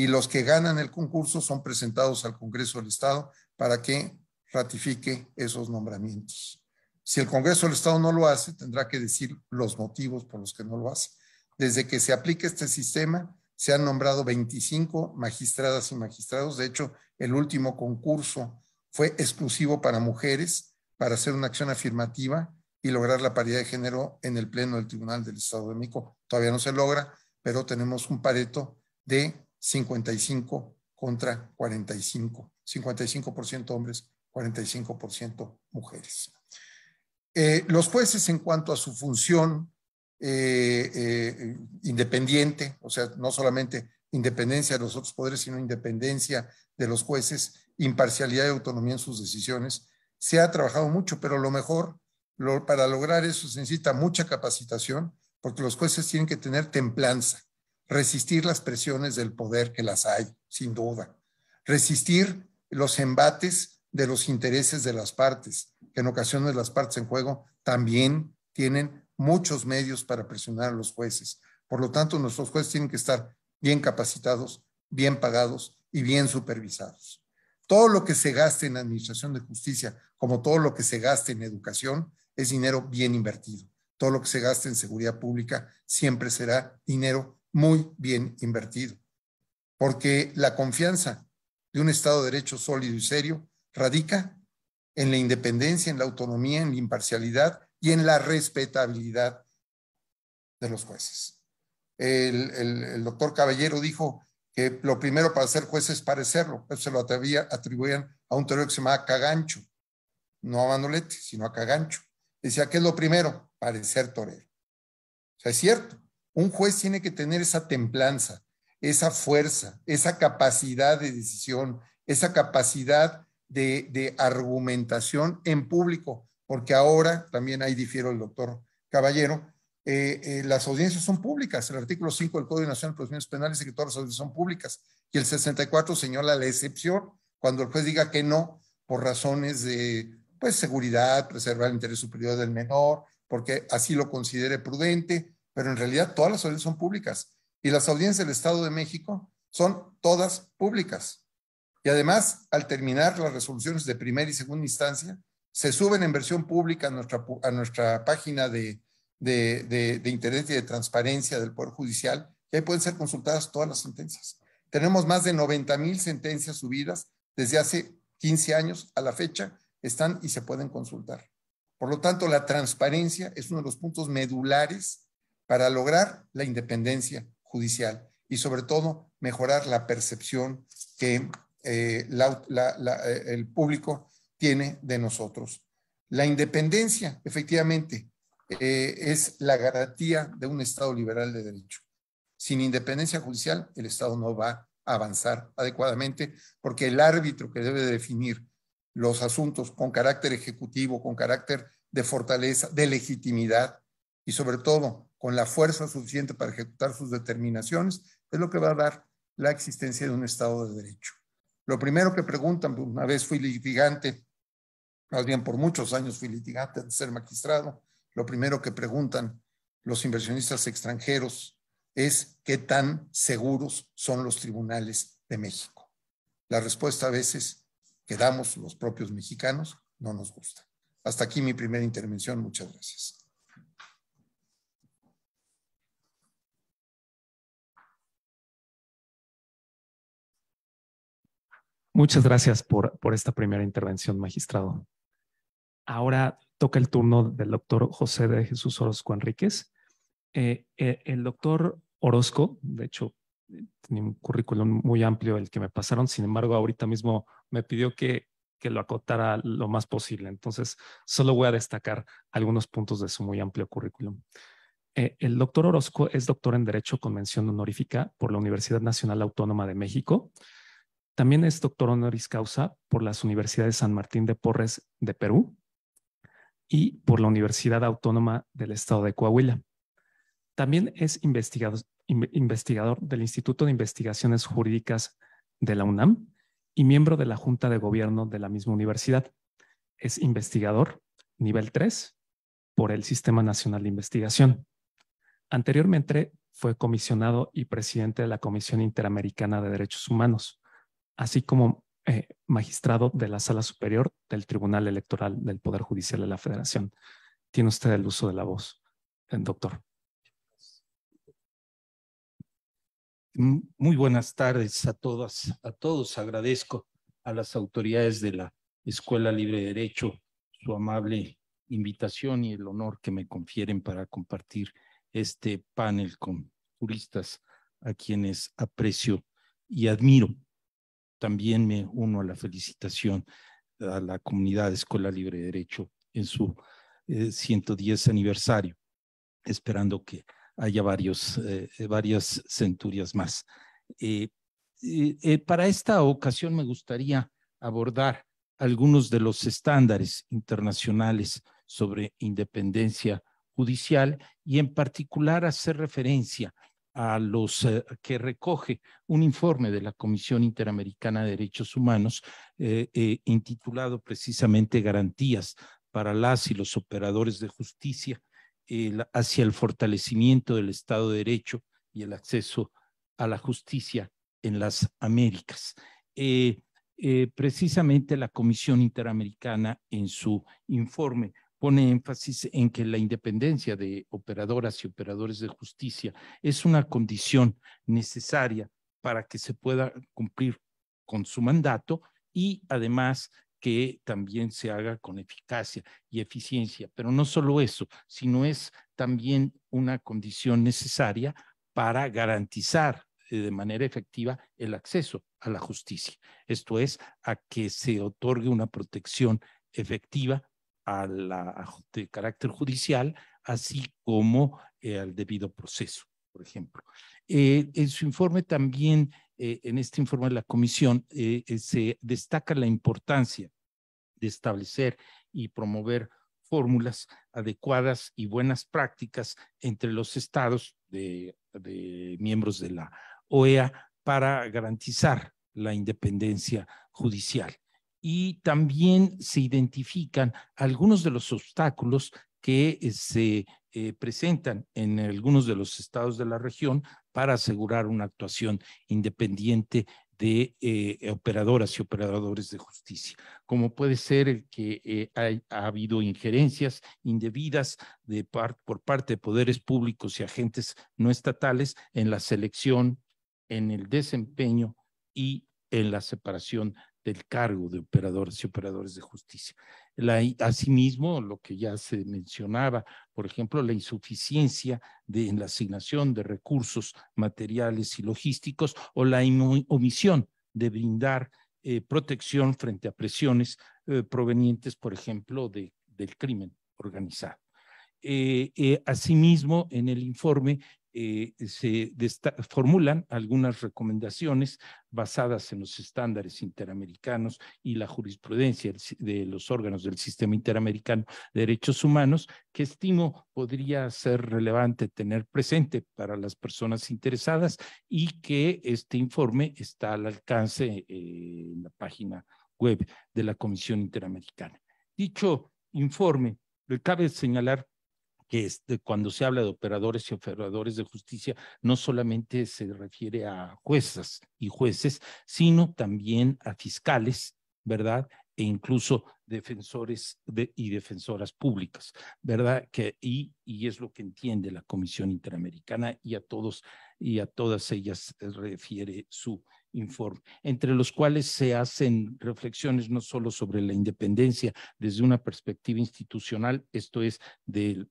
y los que ganan el concurso son presentados al Congreso del Estado para que ratifique esos nombramientos. Si el Congreso del Estado no lo hace, tendrá que decir los motivos por los que no lo hace. Desde que se aplica este sistema, se han nombrado 25 magistradas y magistrados. De hecho, el último concurso fue exclusivo para mujeres para hacer una acción afirmativa y lograr la paridad de género en el Pleno del Tribunal del Estado de México. Todavía no se logra, pero tenemos un pareto de 55 contra 45, 55% hombres, 45% mujeres. Eh, los jueces en cuanto a su función eh, eh, independiente, o sea, no solamente independencia de los otros poderes, sino independencia de los jueces, imparcialidad y autonomía en sus decisiones, se ha trabajado mucho, pero lo mejor para lograr eso se necesita mucha capacitación, porque los jueces tienen que tener templanza resistir las presiones del poder que las hay, sin duda, resistir los embates de los intereses de las partes, que en ocasiones las partes en juego también tienen muchos medios para presionar a los jueces. Por lo tanto, nuestros jueces tienen que estar bien capacitados, bien pagados y bien supervisados. Todo lo que se gaste en administración de justicia, como todo lo que se gaste en educación, es dinero bien invertido. Todo lo que se gaste en seguridad pública siempre será dinero muy bien invertido, porque la confianza de un Estado de Derecho sólido y serio radica en la independencia, en la autonomía, en la imparcialidad y en la respetabilidad de los jueces. El, doctor Caballero dijo que lo primero para ser juez es parecerlo, eso se lo atribuían a un torero que se llamaba Cagancho, no a Manolete, sino a Cagancho. Decía que es lo primero, parecer torero. O sea, es cierto, un juez tiene que tener esa templanza, esa fuerza, esa capacidad de decisión, esa capacidad de, argumentación en público, porque ahora, también ahí difiero el doctor Caballero, eh, eh, las audiencias son públicas. El artículo 5 del Código Nacional de Procedimientos Penales dice que todas las audiencias son públicas y el 64 señala la excepción cuando el juez diga que no por razones de pues, seguridad, preservar el interés superior del menor, porque así lo considere prudente pero en realidad todas las audiencias son públicas y las audiencias del Estado de México son todas públicas. Y además, al terminar las resoluciones de primera y segunda instancia, se suben en versión pública a nuestra, a nuestra página de, de, de, de interés y de transparencia del Poder Judicial y ahí pueden ser consultadas todas las sentencias. Tenemos más de 90 mil sentencias subidas desde hace 15 años a la fecha, están y se pueden consultar. Por lo tanto, la transparencia es uno de los puntos medulares para lograr la independencia judicial y sobre todo mejorar la percepción que eh, eh, el público tiene de nosotros. La independencia, efectivamente, eh, es la garantía de un Estado liberal de derecho. Sin independencia judicial, el Estado no va a avanzar adecuadamente porque el árbitro que debe definir los asuntos con carácter ejecutivo, con carácter de fortaleza, de legitimidad y sobre todo con la fuerza suficiente para ejecutar sus determinaciones, es lo que va a dar la existencia de un Estado de Derecho. Lo primero que preguntan, pues, una vez fui litigante, más bien por muchos años fui litigante de ser magistrado, lo primero que preguntan los inversionistas extranjeros es qué tan seguros son los tribunales de México. La respuesta a veces que damos los propios mexicanos no nos gusta. Hasta aquí mi primera intervención. Muchas gracias. Muchas gracias por, esta primera intervención, magistrado. Ahora toca el turno del doctor José de Jesús Orozco Enríquez. Eh, eh, el doctor Orozco, de hecho, eh, tiene un currículum muy amplio el que me pasaron, sin embargo, ahorita mismo me pidió que, lo acotara lo más posible. Entonces, solo voy a destacar algunos puntos de su muy amplio currículum. el doctor Orozco es doctor en Derecho con mención honorífica por la Universidad Nacional Autónoma de México. También es doctor honoris causa por las Universidades San Martín de Porres de Perú y por la Universidad Autónoma del Estado de Coahuila. También es investigador, del Instituto de Investigaciones Jurídicas de la UNAM y miembro de la Junta de Gobierno de la misma universidad. Es investigador nivel 3 por el Sistema Nacional de Investigación. Anteriormente fue comisionado y presidente de la Comisión Interamericana de Derechos Humanos así como eh, magistrado de la Sala Superior del Tribunal Electoral del Poder Judicial de la Federación. Tiene usted el uso de la voz, eh, doctor. Muy buenas tardes a todas, a todos. Agradezco a las autoridades de la Escuela Libre de Derecho su amable invitación y el honor que me confieren para compartir este panel con juristas a quienes aprecio y admiro también me uno a la felicitación a la comunidad de Escuela Libre de Derecho en su 110 eh, aniversario, esperando que haya varios, eh, varias centurias más. Eh, para esta ocasión me gustaría abordar algunos de los estándares internacionales sobre independencia judicial y en particular hacer referencia a los eh, que recoge un informe de la Comisión Interamericana de Derechos Humanos eh, eh, intitulado precisamente Garantías para las y los operadores de justicia hacia el fortalecimiento del Estado de Derecho y el acceso a la justicia en las Américas. precisamente la Comisión Interamericana en su informe pone énfasis en que la independencia de operadoras y operadores de justicia es una condición necesaria para que se pueda cumplir con su mandato y además que también se haga con eficacia y eficiencia. Pero no solo eso, sino es también una condición necesaria para garantizar eh, de manera efectiva el acceso a la justicia. Esto es, a que se otorgue una protección efectiva a la, de carácter judicial, así como eh, al debido proceso, por ejemplo. Eh, en su informe también, eh, en este informe de la comisión, se destaca la importancia de establecer y promover fórmulas adecuadas y buenas prácticas entre los estados de miembros de la OEA para garantizar la independencia judicial y también se identifican algunos de los obstáculos que eh, se eh, presentan en algunos de los estados de la región para asegurar una actuación independiente de eh, operadoras y operadores de justicia, como puede ser que ha habido injerencias indebidas de por parte de poderes públicos y agentes no estatales en la selección, en el desempeño y en la separación del cargo de operadores y operadores de justicia. asimismo, lo que ya se mencionaba, por ejemplo, la insuficiencia de, en la asignación de recursos materiales y logísticos o la omisión de brindar eh, protección frente a presiones eh, provenientes, por ejemplo, del crimen organizado. Eh, asimismo, en el informe eh, se formulan algunas recomendaciones basadas en los estándares interamericanos y la jurisprudencia de los órganos del sistema interamericano de derechos humanos, que estimo podría ser relevante tener presente para las personas interesadas y que este informe está al alcance eh, en la página web de la Comisión Interamericana. Dicho informe, cabe señalar que cuando se habla de operadores y operadores de justicia, no solamente se refiere a juezas y jueces, sino también a fiscales, ¿verdad? E incluso defensores de, y defensoras públicas, ¿verdad? Que, y, y es lo que entiende la Comisión Interamericana y a todos y a todas ellas refiere su informe, entre los cuales se hacen reflexiones no solo sobre la independencia desde una perspectiva institucional, esto es, del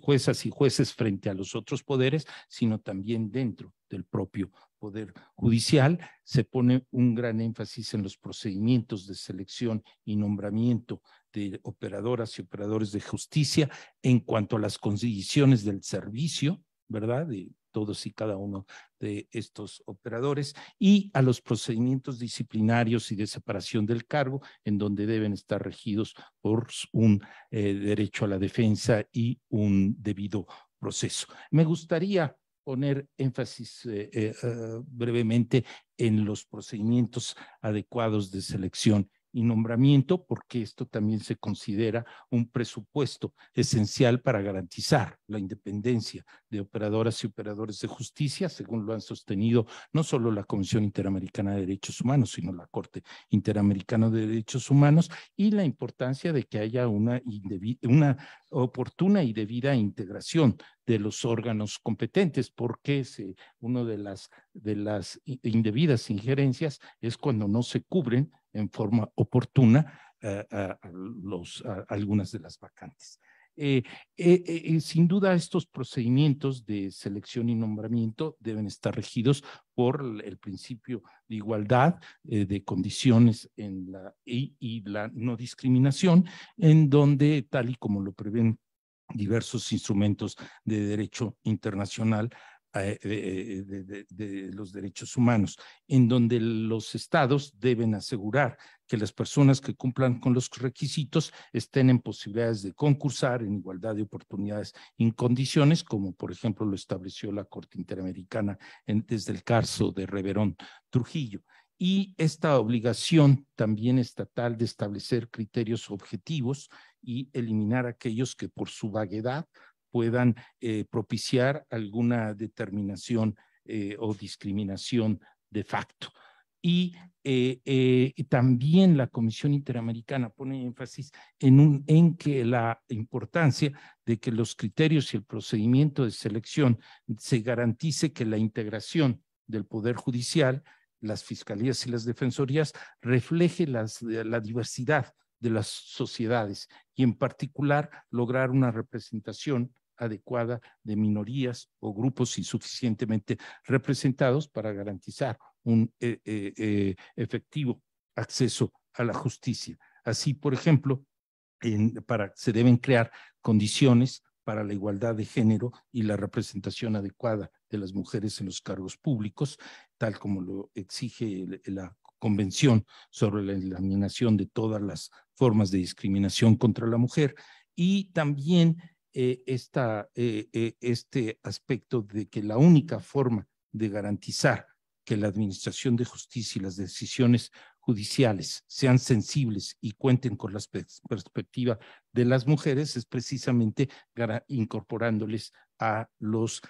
juezas y jueces frente a los otros poderes, sino también dentro del propio poder judicial. Se pone un gran énfasis en los procedimientos de selección y nombramiento de operadoras y operadores de justicia en cuanto a las condiciones del servicio, ¿verdad? todos y cada uno de estos operadores y a los procedimientos disciplinarios y de separación del cargo, en donde deben estar regidos por un eh, derecho a la defensa y un debido proceso. Me gustaría poner énfasis eh, eh, brevemente en los procedimientos adecuados de selección y nombramiento, porque esto también se considera un presupuesto esencial para garantizar la independencia de operadoras y operadores de justicia, según lo han sostenido no solo la Comisión Interamericana de Derechos Humanos, sino la Corte Interamericana de Derechos Humanos, y la importancia de que haya una, una oportuna y debida integración de los órganos competentes, porque una de las, de las indebidas injerencias es cuando no se cubren en forma oportuna eh, eh, algunas de las vacantes. Eh, eh, eh, sin duda, estos procedimientos de selección y nombramiento deben estar regidos por el principio de igualdad de condiciones y la no discriminación, en donde, tal y como lo prevén diversos instrumentos de derecho internacional, eh, eh, de, los derechos humanos, en donde los estados deben asegurar que las personas que cumplan con los requisitos estén en posibilidades de concursar en igualdad de oportunidades en condiciones, como por ejemplo lo estableció la Corte Interamericana en, desde el caso de Reverón Trujillo y esta obligación también estatal de establecer criterios objetivos y eliminar aquellos que por su vaguedad puedan eh, propiciar alguna determinación eh, o discriminación de facto. Eh, y también la Comisión Interamericana pone énfasis en, que la importancia de que los criterios y el procedimiento de selección se garantice que la integración del Poder Judicial, las fiscalías y las defensorías refleje la diversidad de las sociedades y en particular lograr una representación adecuada de minorías o grupos insuficientemente representados para garantizar un eh, eh, eh, efectivo acceso a la justicia. Así, por ejemplo, para, se deben crear condiciones para la igualdad de género y la representación adecuada de las mujeres en los cargos públicos, tal como lo exige la Convención sobre la eliminación de todas las formas de discriminación contra la mujer y también eh, eh, eh, este aspecto de que la única forma de garantizar que la Administración de Justicia y las decisiones judiciales sean sensibles y cuenten con la perspectiva de las mujeres es precisamente incorporándoles a los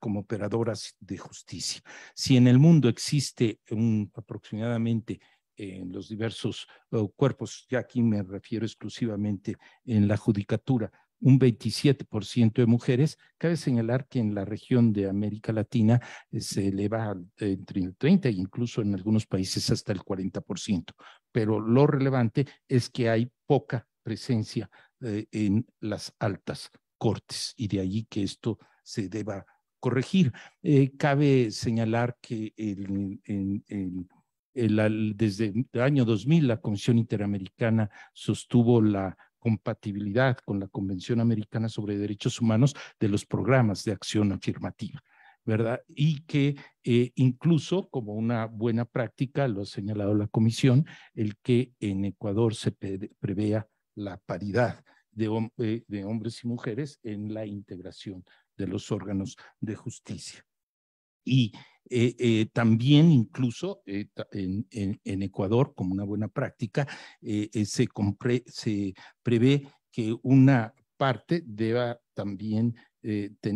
como operadoras de justicia. Si en el mundo existe un, aproximadamente en eh, los diversos eh, cuerpos, ya aquí me refiero exclusivamente en la judicatura, un 27% de mujeres. Cabe señalar que en la región de América Latina eh, se eleva entre el 30 e incluso en algunos países hasta el 40%. Pero lo relevante es que hay poca presencia en las altas cortes y de allí que esto se deba corregir. Eh, cabe señalar que desde el año 2000 la Comisión Interamericana sostuvo la compatibilidad con la Convención Americana sobre Derechos Humanos de los programas de acción afirmativa. ¿verdad? Y que eh, incluso como una buena práctica, lo ha señalado la comisión, el que en Ecuador se prevea la paridad de, eh, de hombres y mujeres en la integración de los órganos de justicia. Y eh, eh, también incluso eh, en, Ecuador, como una buena práctica, se, prevé que una parte deba también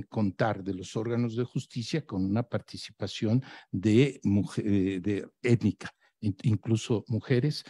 contar de los órganos de justicia con una participación de, de étnica, incluso mujeres,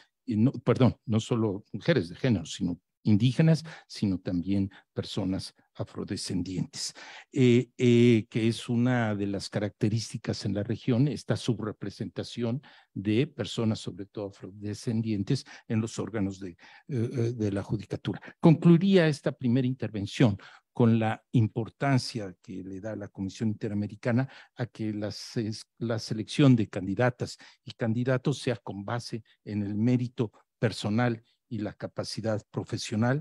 perdón, no solo mujeres de género, sino indígenas, sino también personas afrodescendientes, eh, eh, que es una de las características en la región, esta subrepresentación de personas, sobre todo afrodescendientes, en los órganos de, eh, de la judicatura. Concluiría esta primera intervención con la importancia que le da la Comisión Interamericana a que las, la selección de candidatas y candidatos sea con base en el mérito personal y la capacidad profesional,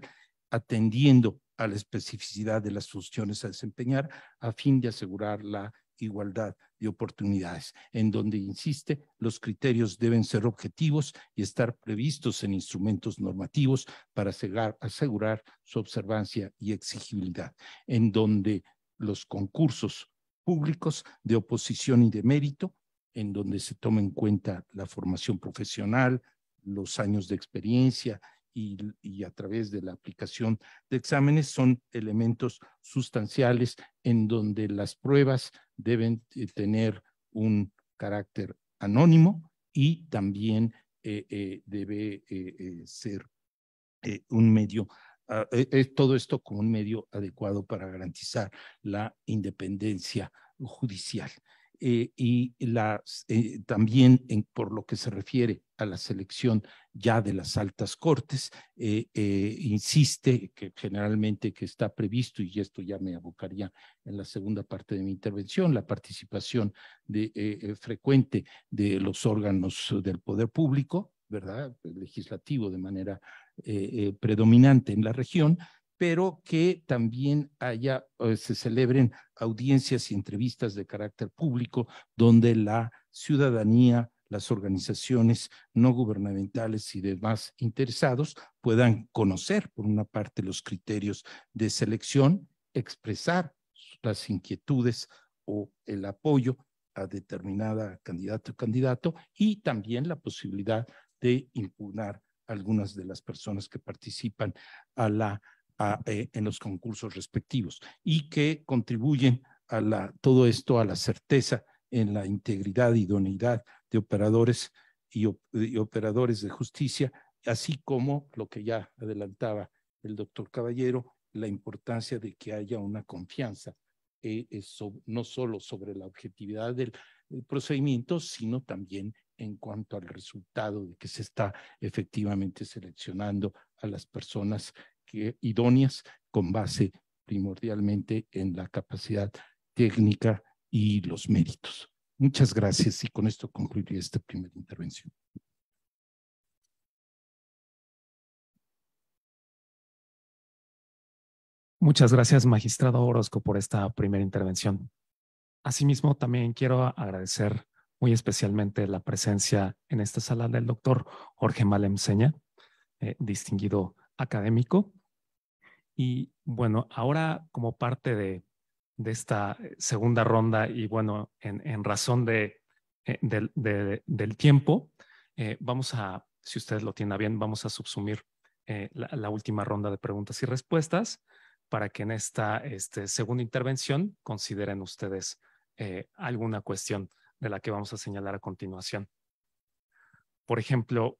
atendiendo a la especificidad de las funciones a desempeñar a fin de asegurar la igualdad de oportunidades, en donde, insiste, los criterios deben ser objetivos y estar previstos en instrumentos normativos para asegurar su observancia y exigibilidad, en donde los concursos públicos de oposición y de mérito, en donde se toma en cuenta la formación profesional, los años de experiencia y, a través de la aplicación de exámenes son elementos sustanciales en donde las pruebas deben eh, tener un carácter anónimo y también eh, eh, debe ser un medio, ah, todo esto como un medio adecuado para garantizar la independencia judicial. Eh, y eh, también por lo que se refiere a la selección ya de las altas cortes, eh, insiste que generalmente que está previsto, y esto ya me abocaría en la segunda parte de mi intervención, la participación frecuente de los órganos del poder público, ¿verdad? legislativo de manera predominante en la región, pero que también haya, eh, se celebren audiencias y entrevistas de carácter público donde la ciudadanía, las organizaciones no gubernamentales y demás interesados puedan conocer, por una parte, los criterios de selección, expresar las inquietudes o el apoyo a determinada candidata o candidato y también la posibilidad de impugnar algunas de las personas que participan a la eh, en los concursos respectivos y que contribuyen a la, todo esto a la certeza en la integridad, y idoneidad de operadores y, operadores de justicia, así como lo que ya adelantaba el doctor Caballero, la importancia de que haya una confianza, eso, eh, eh, no solo sobre la objetividad del procedimiento, sino también en cuanto al resultado de que se está efectivamente seleccionando a las personas idóneas con base primordialmente en la capacidad técnica y los méritos. Muchas gracias y con esto concluiría esta primera intervención. Muchas gracias, magistrado Orozco, por esta primera intervención. Asimismo, también quiero agradecer muy especialmente la presencia en esta sala del doctor Jorge Malemseña eh, distinguido académico, y bueno, ahora como parte de, esta segunda ronda y bueno, en, razón eh, de, del tiempo, eh, vamos a, si ustedes lo tienen bien, vamos a subsumir eh, la, última ronda de preguntas y respuestas para que en esta este, segunda intervención consideren ustedes alguna cuestión de la que vamos a señalar a continuación. Por ejemplo,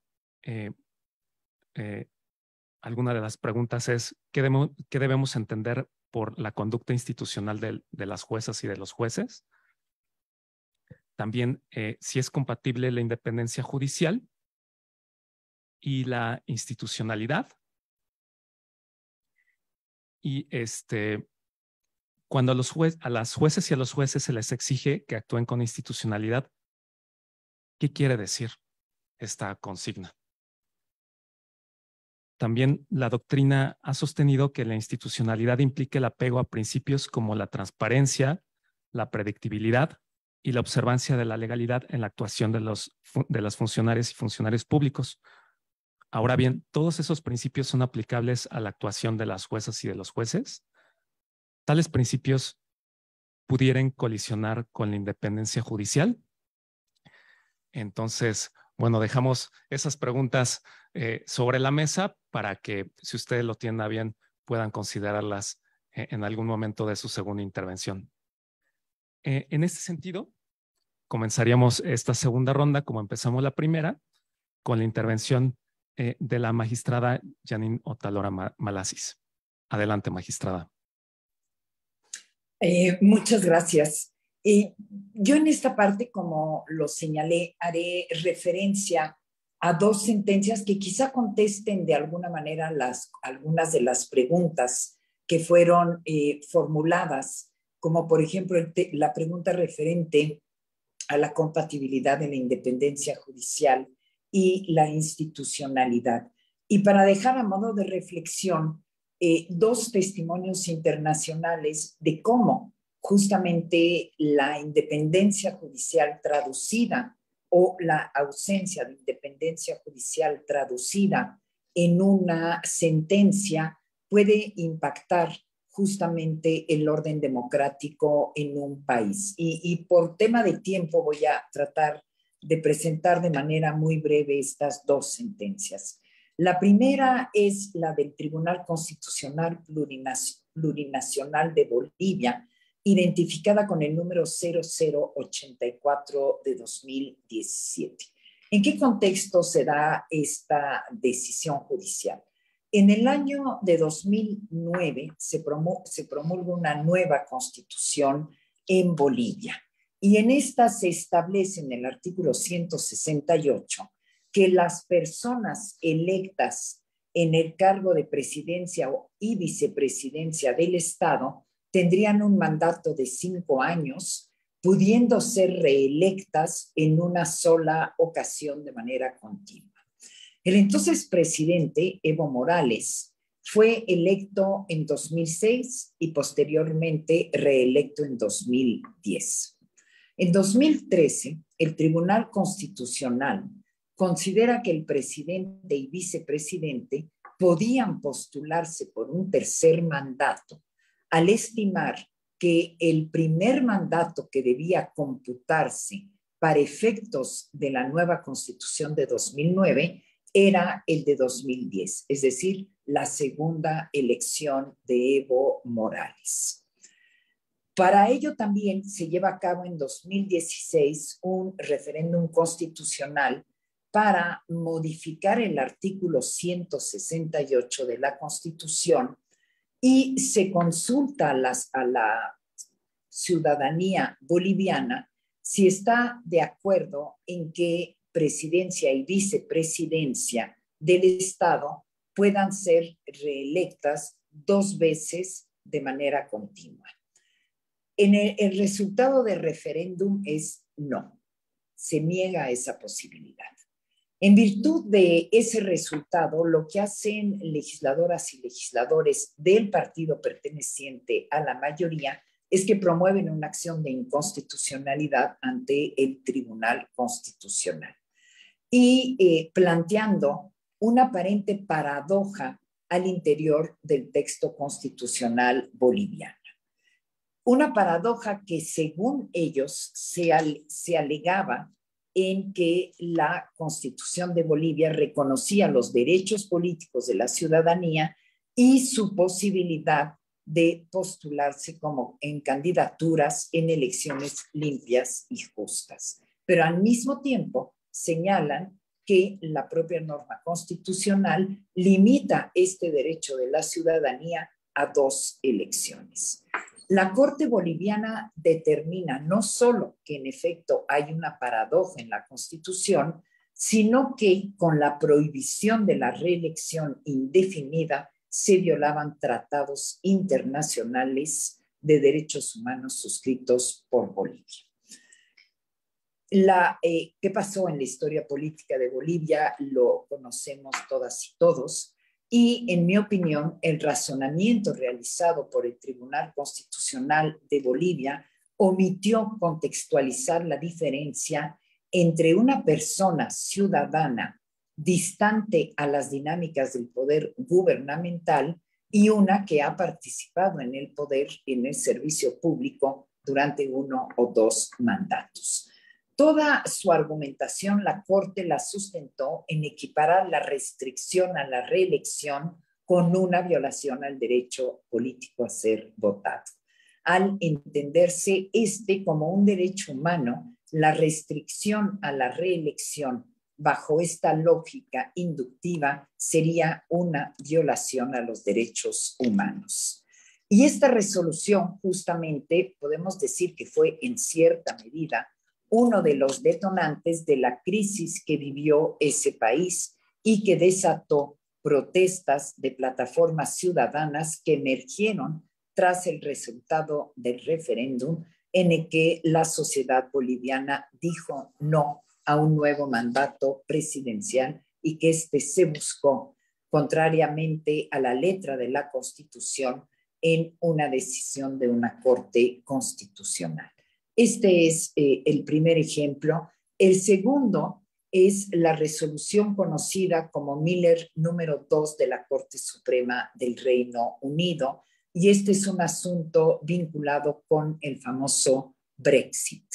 alguna de las preguntas es, ¿qué, debemos, entender por la conducta institucional de, las juezas y de los jueces? También, eh, si es compatible la independencia judicial y la institucionalidad. Y este, cuando a las jueces y a los jueces se les exige que actúen con institucionalidad, ¿qué quiere decir esta consigna? También la doctrina ha sostenido que la institucionalidad implica el apego a principios como la transparencia, la predictibilidad y la observancia de la legalidad en la actuación de los de y funcionarios públicos. Ahora bien, todos esos principios son aplicables a la actuación de las juezas y de los jueces. Tales principios pudieran colisionar con la independencia judicial. Entonces, bueno, dejamos esas preguntas eh, sobre la mesa para que si ustedes lo tienen bien puedan considerarlas eh, en algún momento de su segunda intervención. Eh, en este sentido, comenzaríamos esta segunda ronda como empezamos la primera con la intervención de la magistrada Janine Otalora Malasis. Adelante, magistrada. muchas gracias y eh, yo en esta parte, como lo señalé, haré referencia a dos sentencias que quizá contesten de alguna manera las, algunas de las preguntas que fueron eh, formuladas, como por ejemplo la pregunta referente a la compatibilidad de la independencia judicial y la institucionalidad. Y para dejar a modo de reflexión eh, dos testimonios internacionales de cómo justamente la independencia judicial traducida o la ausencia de independencia judicial traducida en una sentencia puede impactar justamente el orden democrático en un país. Y, por tema de tiempo voy a tratar de presentar de manera muy breve estas dos sentencias. La primera es la del Tribunal Constitucional Plurinacional de Bolivia, identificada con el número 0084 de 2017. ¿En qué contexto se da esta decisión judicial? En el año de 2009 se, promulga una nueva constitución en Bolivia y en esta se establece en el artículo 168 que las personas electas en el cargo de presidencia y vicepresidencia del Estado tendrían un mandato de cinco años, pudiendo ser reelectas en una sola ocasión de manera continua. El entonces presidente Evo Morales fue electo en 2006 y posteriormente reelecto en 2010. En 2013, el Tribunal Constitucional considera que el presidente y vicepresidente podían postularse por un tercer mandato al estimar que el primer mandato que debía computarse para efectos de la nueva constitución de 2009 era el de 2010, es decir, la segunda elección de Evo Morales. Para ello también se lleva a cabo en 2016 un referéndum constitucional para modificar el artículo 168 de la Constitución y se consulta a, la ciudadanía boliviana si está de acuerdo en que presidencia y vicepresidencia del Estado puedan ser reelectas dos veces de manera continua. el resultado del referéndum es no, se niega esa posibilidad. En virtud de ese resultado, lo que hacen legisladoras y legisladores del partido perteneciente a la mayoría es que promueven una acción de inconstitucionalidad ante el Tribunal Constitucional y eh, planteando una aparente paradoja al interior del texto constitucional boliviano. Una paradoja que según ellos se, se alegaba en que la Constitución de Bolivia reconocía los derechos políticos de la ciudadanía y su posibilidad de postularse como en candidaturas en elecciones limpias y justas. Pero al mismo tiempo señalan que la propia norma constitucional limita este derecho de la ciudadanía a dos elecciones. La Corte Boliviana determina no solo que en efecto hay una paradoja en la Constitución, sino que con la prohibición de la reelección indefinida se violaban tratados internacionales de derechos humanos suscritos por Bolivia. La, eh, ¿Qué pasó en la historia política de Bolivia? Lo conocemos todas y todos. Y, en mi opinión, el razonamiento realizado por el Tribunal Constitucional de Bolivia omitió contextualizar la diferencia entre una persona ciudadana distante a las dinámicas del poder gubernamental y una que ha participado en el poder, en el servicio público, durante uno o dos mandatos. Toda su argumentación la Corte la sustentó en equiparar la restricción a la reelección con una violación al derecho político a ser votado. Al entenderse este como un derecho humano, la restricción a la reelección bajo esta lógica inductiva sería una violación a los derechos humanos. Y esta resolución justamente podemos decir que fue en cierta medida uno de los detonantes de la crisis que vivió ese país y que desató protestas de plataformas ciudadanas que emergieron tras el resultado del referéndum en el que la sociedad boliviana dijo no a un nuevo mandato presidencial y que este se buscó, contrariamente a la letra de la Constitución, en una decisión de una Corte Constitucional. Este es eh, el primer ejemplo. El segundo es la resolución conocida como Miller número 2 de la Corte Suprema del Reino Unido, y este es un asunto vinculado con el famoso Brexit.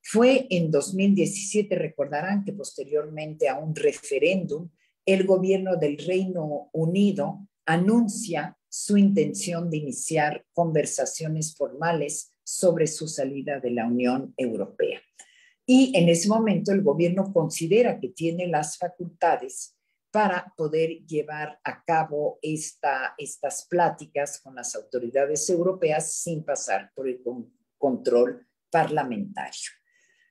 Fue en 2017, recordarán que posteriormente a un referéndum, el gobierno del Reino Unido anuncia su intención de iniciar conversaciones formales sobre su salida de la Unión Europea. Y en ese momento el gobierno considera que tiene las facultades para poder llevar a cabo esta, estas pláticas con las autoridades europeas sin pasar por el control parlamentario.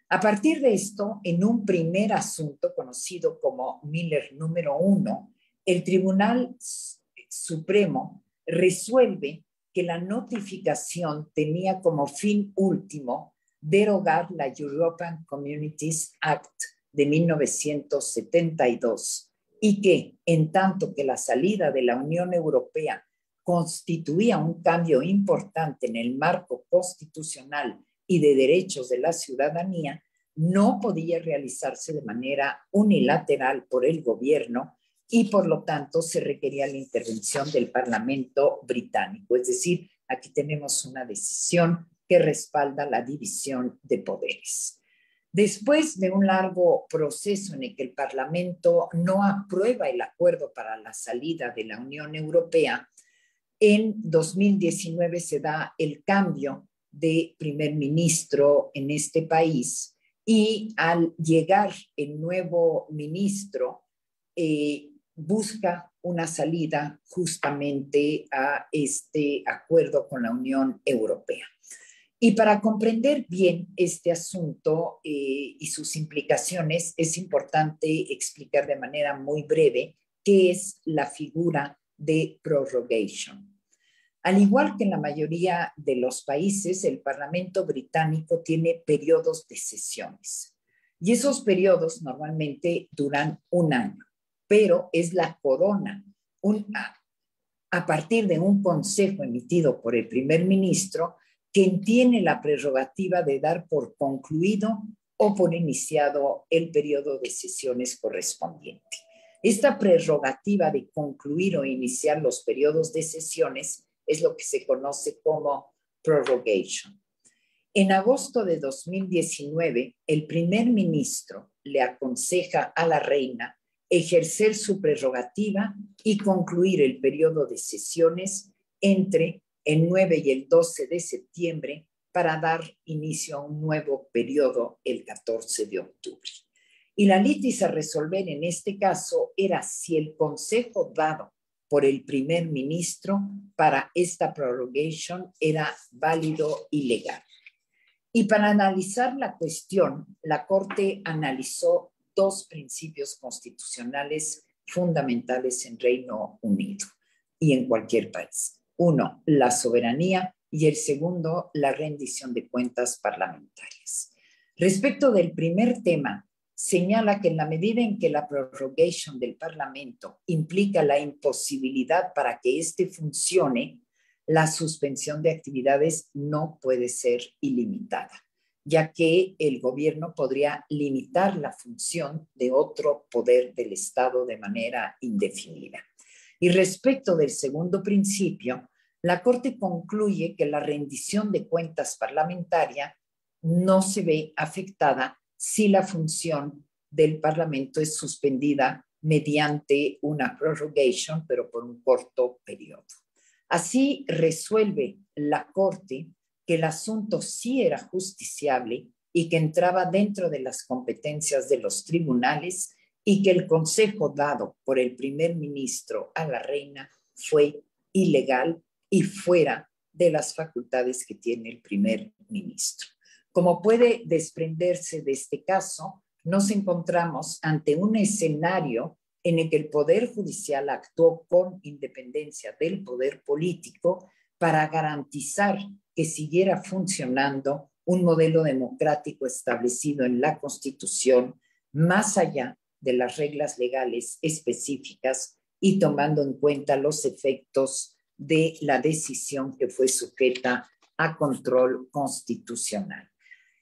A partir de esto, en un primer asunto conocido como Miller número uno, el Tribunal Supremo resuelve la notificación tenía como fin último derogar la European Communities Act de 1972 y que, en tanto que la salida de la Unión Europea constituía un cambio importante en el marco constitucional y de derechos de la ciudadanía, no podía realizarse de manera unilateral por el gobierno y por lo tanto se requería la intervención del Parlamento británico. Es decir, aquí tenemos una decisión que respalda la división de poderes. Después de un largo proceso en el que el Parlamento no aprueba el acuerdo para la salida de la Unión Europea, en 2019 se da el cambio de primer ministro en este país y al llegar el nuevo ministro, eh, busca una salida justamente a este acuerdo con la Unión Europea. Y para comprender bien este asunto eh, y sus implicaciones, es importante explicar de manera muy breve qué es la figura de prorrogation. Al igual que en la mayoría de los países, el Parlamento británico tiene periodos de sesiones y esos periodos normalmente duran un año pero es la corona. a partir de un consejo emitido por el primer ministro, quien tiene la prerrogativa de dar por concluido o por iniciado el periodo de sesiones correspondiente. Esta prerrogativa de concluir o iniciar los periodos de sesiones es lo que se conoce como prorrogation. En agosto de 2019, el primer ministro le aconseja a la reina ejercer su prerrogativa y concluir el periodo de sesiones entre el 9 y el 12 de septiembre para dar inicio a un nuevo periodo el 14 de octubre. Y la litis a resolver en este caso era si el consejo dado por el primer ministro para esta prorrogación era válido y legal. Y para analizar la cuestión, la Corte analizó dos principios constitucionales fundamentales en Reino Unido y en cualquier país. Uno, la soberanía y el segundo, la rendición de cuentas parlamentarias. Respecto del primer tema, señala que en la medida en que la prorrogación del Parlamento implica la imposibilidad para que éste funcione, la suspensión de actividades no puede ser ilimitada ya que el gobierno podría limitar la función de otro poder del Estado de manera indefinida. Y respecto del segundo principio, la Corte concluye que la rendición de cuentas parlamentaria no se ve afectada si la función del Parlamento es suspendida mediante una prorrogation, pero por un corto periodo. Así resuelve la Corte que el asunto sí era justiciable y que entraba dentro de las competencias de los tribunales y que el consejo dado por el primer ministro a la reina fue ilegal y fuera de las facultades que tiene el primer ministro. Como puede desprenderse de este caso, nos encontramos ante un escenario en el que el Poder Judicial actuó con independencia del Poder Político para garantizar que siguiera funcionando un modelo democrático establecido en la Constitución más allá de las reglas legales específicas y tomando en cuenta los efectos de la decisión que fue sujeta a control constitucional.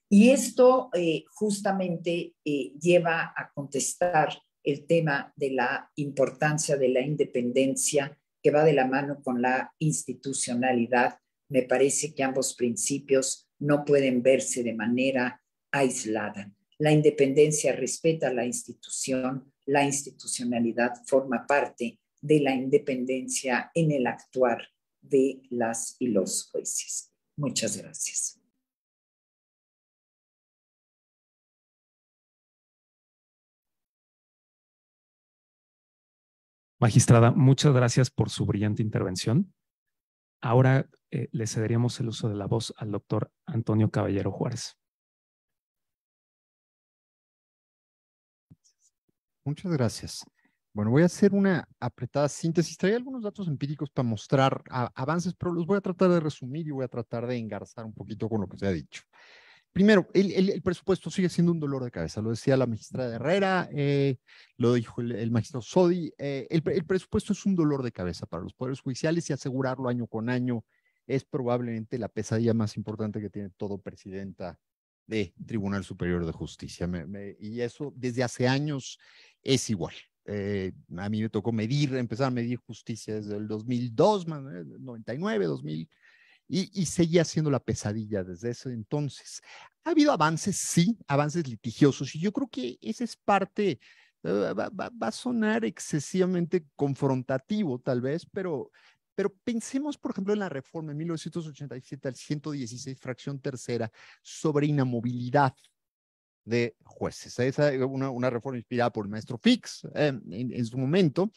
Y esto eh, justamente eh, lleva a contestar el tema de la importancia de la independencia que va de la mano con la institucionalidad me parece que ambos principios no pueden verse de manera aislada. La independencia respeta la institución, la institucionalidad forma parte de la independencia en el actuar de las y los jueces. Muchas gracias. Magistrada, muchas gracias por su brillante intervención. Ahora eh, le cederíamos el uso de la voz al doctor Antonio Caballero Juárez. Muchas gracias. Bueno, voy a hacer una apretada síntesis. Traía algunos datos empíricos para mostrar avances, pero los voy a tratar de resumir y voy a tratar de engarzar un poquito con lo que se ha dicho. Primero, el, presupuesto sigue siendo un dolor de cabeza. Lo decía la magistrada Herrera, eh, lo dijo el, magistrado Sodi. Eh, el presupuesto es un dolor de cabeza para los poderes judiciales y asegurarlo año con año es probablemente la pesadilla más importante que tiene todo presidenta de Tribunal Superior de Justicia. y eso desde hace años es igual. Eh, a mí me tocó medir, empezar a medir justicia desde el 2002, 99, 2000, y, seguía siendo la pesadilla desde ese entonces. Ha habido avances, sí, avances litigiosos, y yo creo que esa es parte, eh, va a sonar excesivamente confrontativo tal vez, pero pero pensemos, por ejemplo, en la reforma en 1987 al 116, fracción tercera, sobre inamovilidad de jueces. Esa es una, reforma inspirada por el maestro Fix eh, en, su momento.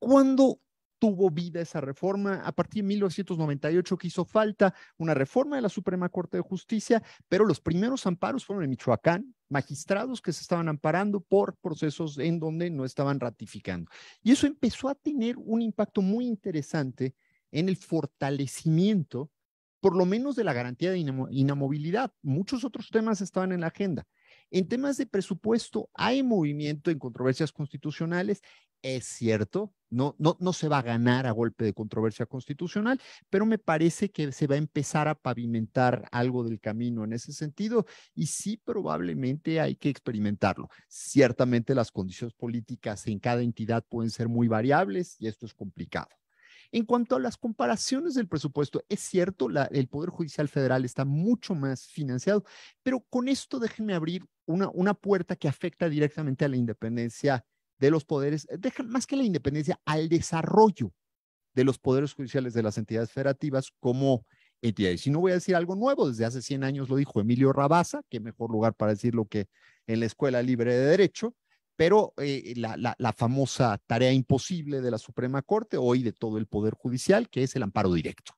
cuando tuvo vida esa reforma. A partir de 1998 que hizo falta una reforma de la Suprema Corte de Justicia, pero los primeros amparos fueron en Michoacán, magistrados que se estaban amparando por procesos en donde no estaban ratificando. Y eso empezó a tener un impacto muy interesante en el fortalecimiento, por lo menos de la garantía de inamovilidad. Muchos otros temas estaban en la agenda. En temas de presupuesto hay movimiento en controversias constitucionales. Es cierto, no, no, no, se va a ganar a golpe de controversia constitucional, pero me parece que se va a empezar a pavimentar algo del camino en ese sentido y sí probablemente hay que experimentarlo. Ciertamente las condiciones políticas en cada entidad pueden ser muy variables y esto es complicado. En cuanto a las comparaciones del presupuesto, es cierto, el Poder Judicial Federal está mucho más financiado, pero con esto déjenme abrir una puerta que afecta directamente a la independencia de los poderes, eh, más que la independencia, al desarrollo de los poderes judiciales de las entidades federativas como entidades. Y no voy a decir algo nuevo, desde hace 100 años lo dijo Emilio Rabasa, que mejor lugar para decirlo que en la Escuela Libre de Derecho, pero eh, la, famosa tarea imposible de la Suprema Corte, hoy de todo el Poder Judicial, que es el amparo directo.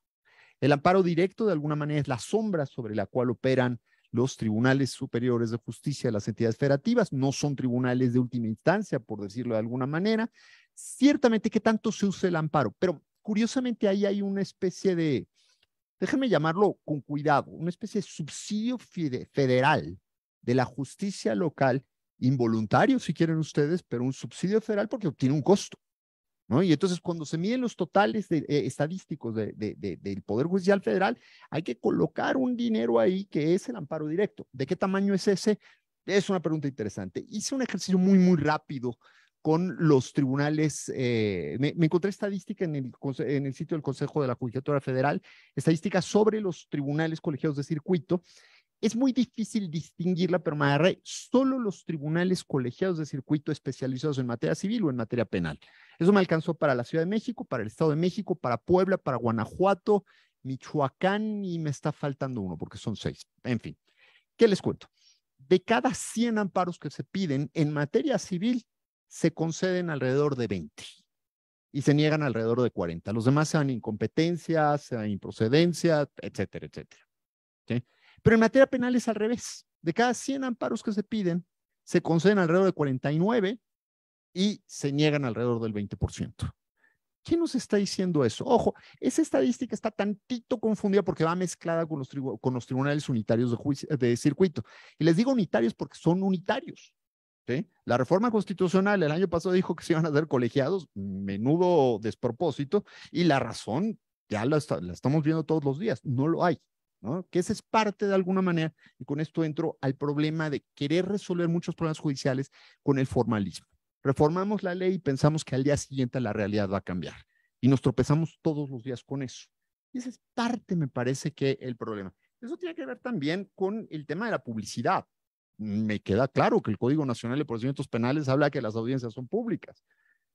El amparo directo, de alguna manera, es la sombra sobre la cual operan los tribunales superiores de justicia de las entidades federativas, no son tribunales de última instancia, por decirlo de alguna manera. Ciertamente que tanto se usa el amparo, pero curiosamente ahí hay una especie de, déjenme llamarlo con cuidado, una especie de subsidio federal de la justicia local, involuntario si quieren ustedes, pero un subsidio federal porque tiene un costo. Y entonces cuando se miden los totales eh, estadísticos del Poder Judicial Federal, hay que colocar un dinero ahí que es el amparo directo. ¿De qué tamaño es ese? Es una pregunta interesante. Hice un ejercicio muy, muy rápido con los tribunales. Eh, me, encontré estadística en el, en el sitio del Consejo de la Judicatura Federal, estadística sobre los tribunales colegiados de circuito, es muy difícil distinguirla, pero agarré solo los tribunales colegiados de circuito especializados en materia civil o en materia penal. Eso me alcanzó para la Ciudad de México, para el Estado de México, para Puebla, para Guanajuato, Michoacán y me está faltando uno porque son seis. En fin, ¿qué les cuento? De cada 100 amparos que se piden en materia civil, se conceden alrededor de 20 y se niegan alrededor de 40. Los demás sean incompetencia, sean improcedencia, etcétera, etcétera. ¿Sí? Pero en materia penal es al revés. De cada 100 amparos que se piden, se conceden alrededor de 49 y se niegan alrededor del 20%. ¿Quién nos está diciendo eso? Ojo, esa estadística está tantito confundida porque va mezclada con los, con los tribunales unitarios de, de, circuito. Y les digo unitarios porque son unitarios. La reforma constitucional el año pasado dijo que se iban a hacer colegiados, menudo despropósito, y la razón ya la estamos viendo todos los días, no lo hay. Que esa es parte de alguna manera, y con esto entro al problema de querer resolver muchos problemas judiciales con el formalismo. Reformamos la ley y pensamos que al día siguiente la realidad va a cambiar. Y nos tropezamos todos los días con eso. Y esa es parte, me parece, que el problema. Eso tiene que ver también con el tema de la publicidad. Me queda claro que el Código Nacional de Procedimientos Penales habla que las audiencias son públicas.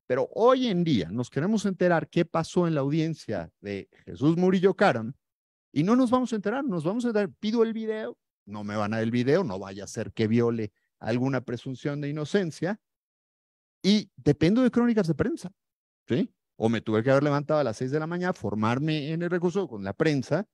Pero hoy en día nos queremos enterar qué pasó en la audiencia de Jesús Murillo Caram y no nos vamos a enterar, nos vamos a dar, pido el video, no me van a dar el video, no vaya a ser que viole alguna presunción de inocencia. Y dependo de crónicas de prensa, ¿sí? O me tuve que haber levantado a las 6 de la mañana, formarme en el recurso con la prensa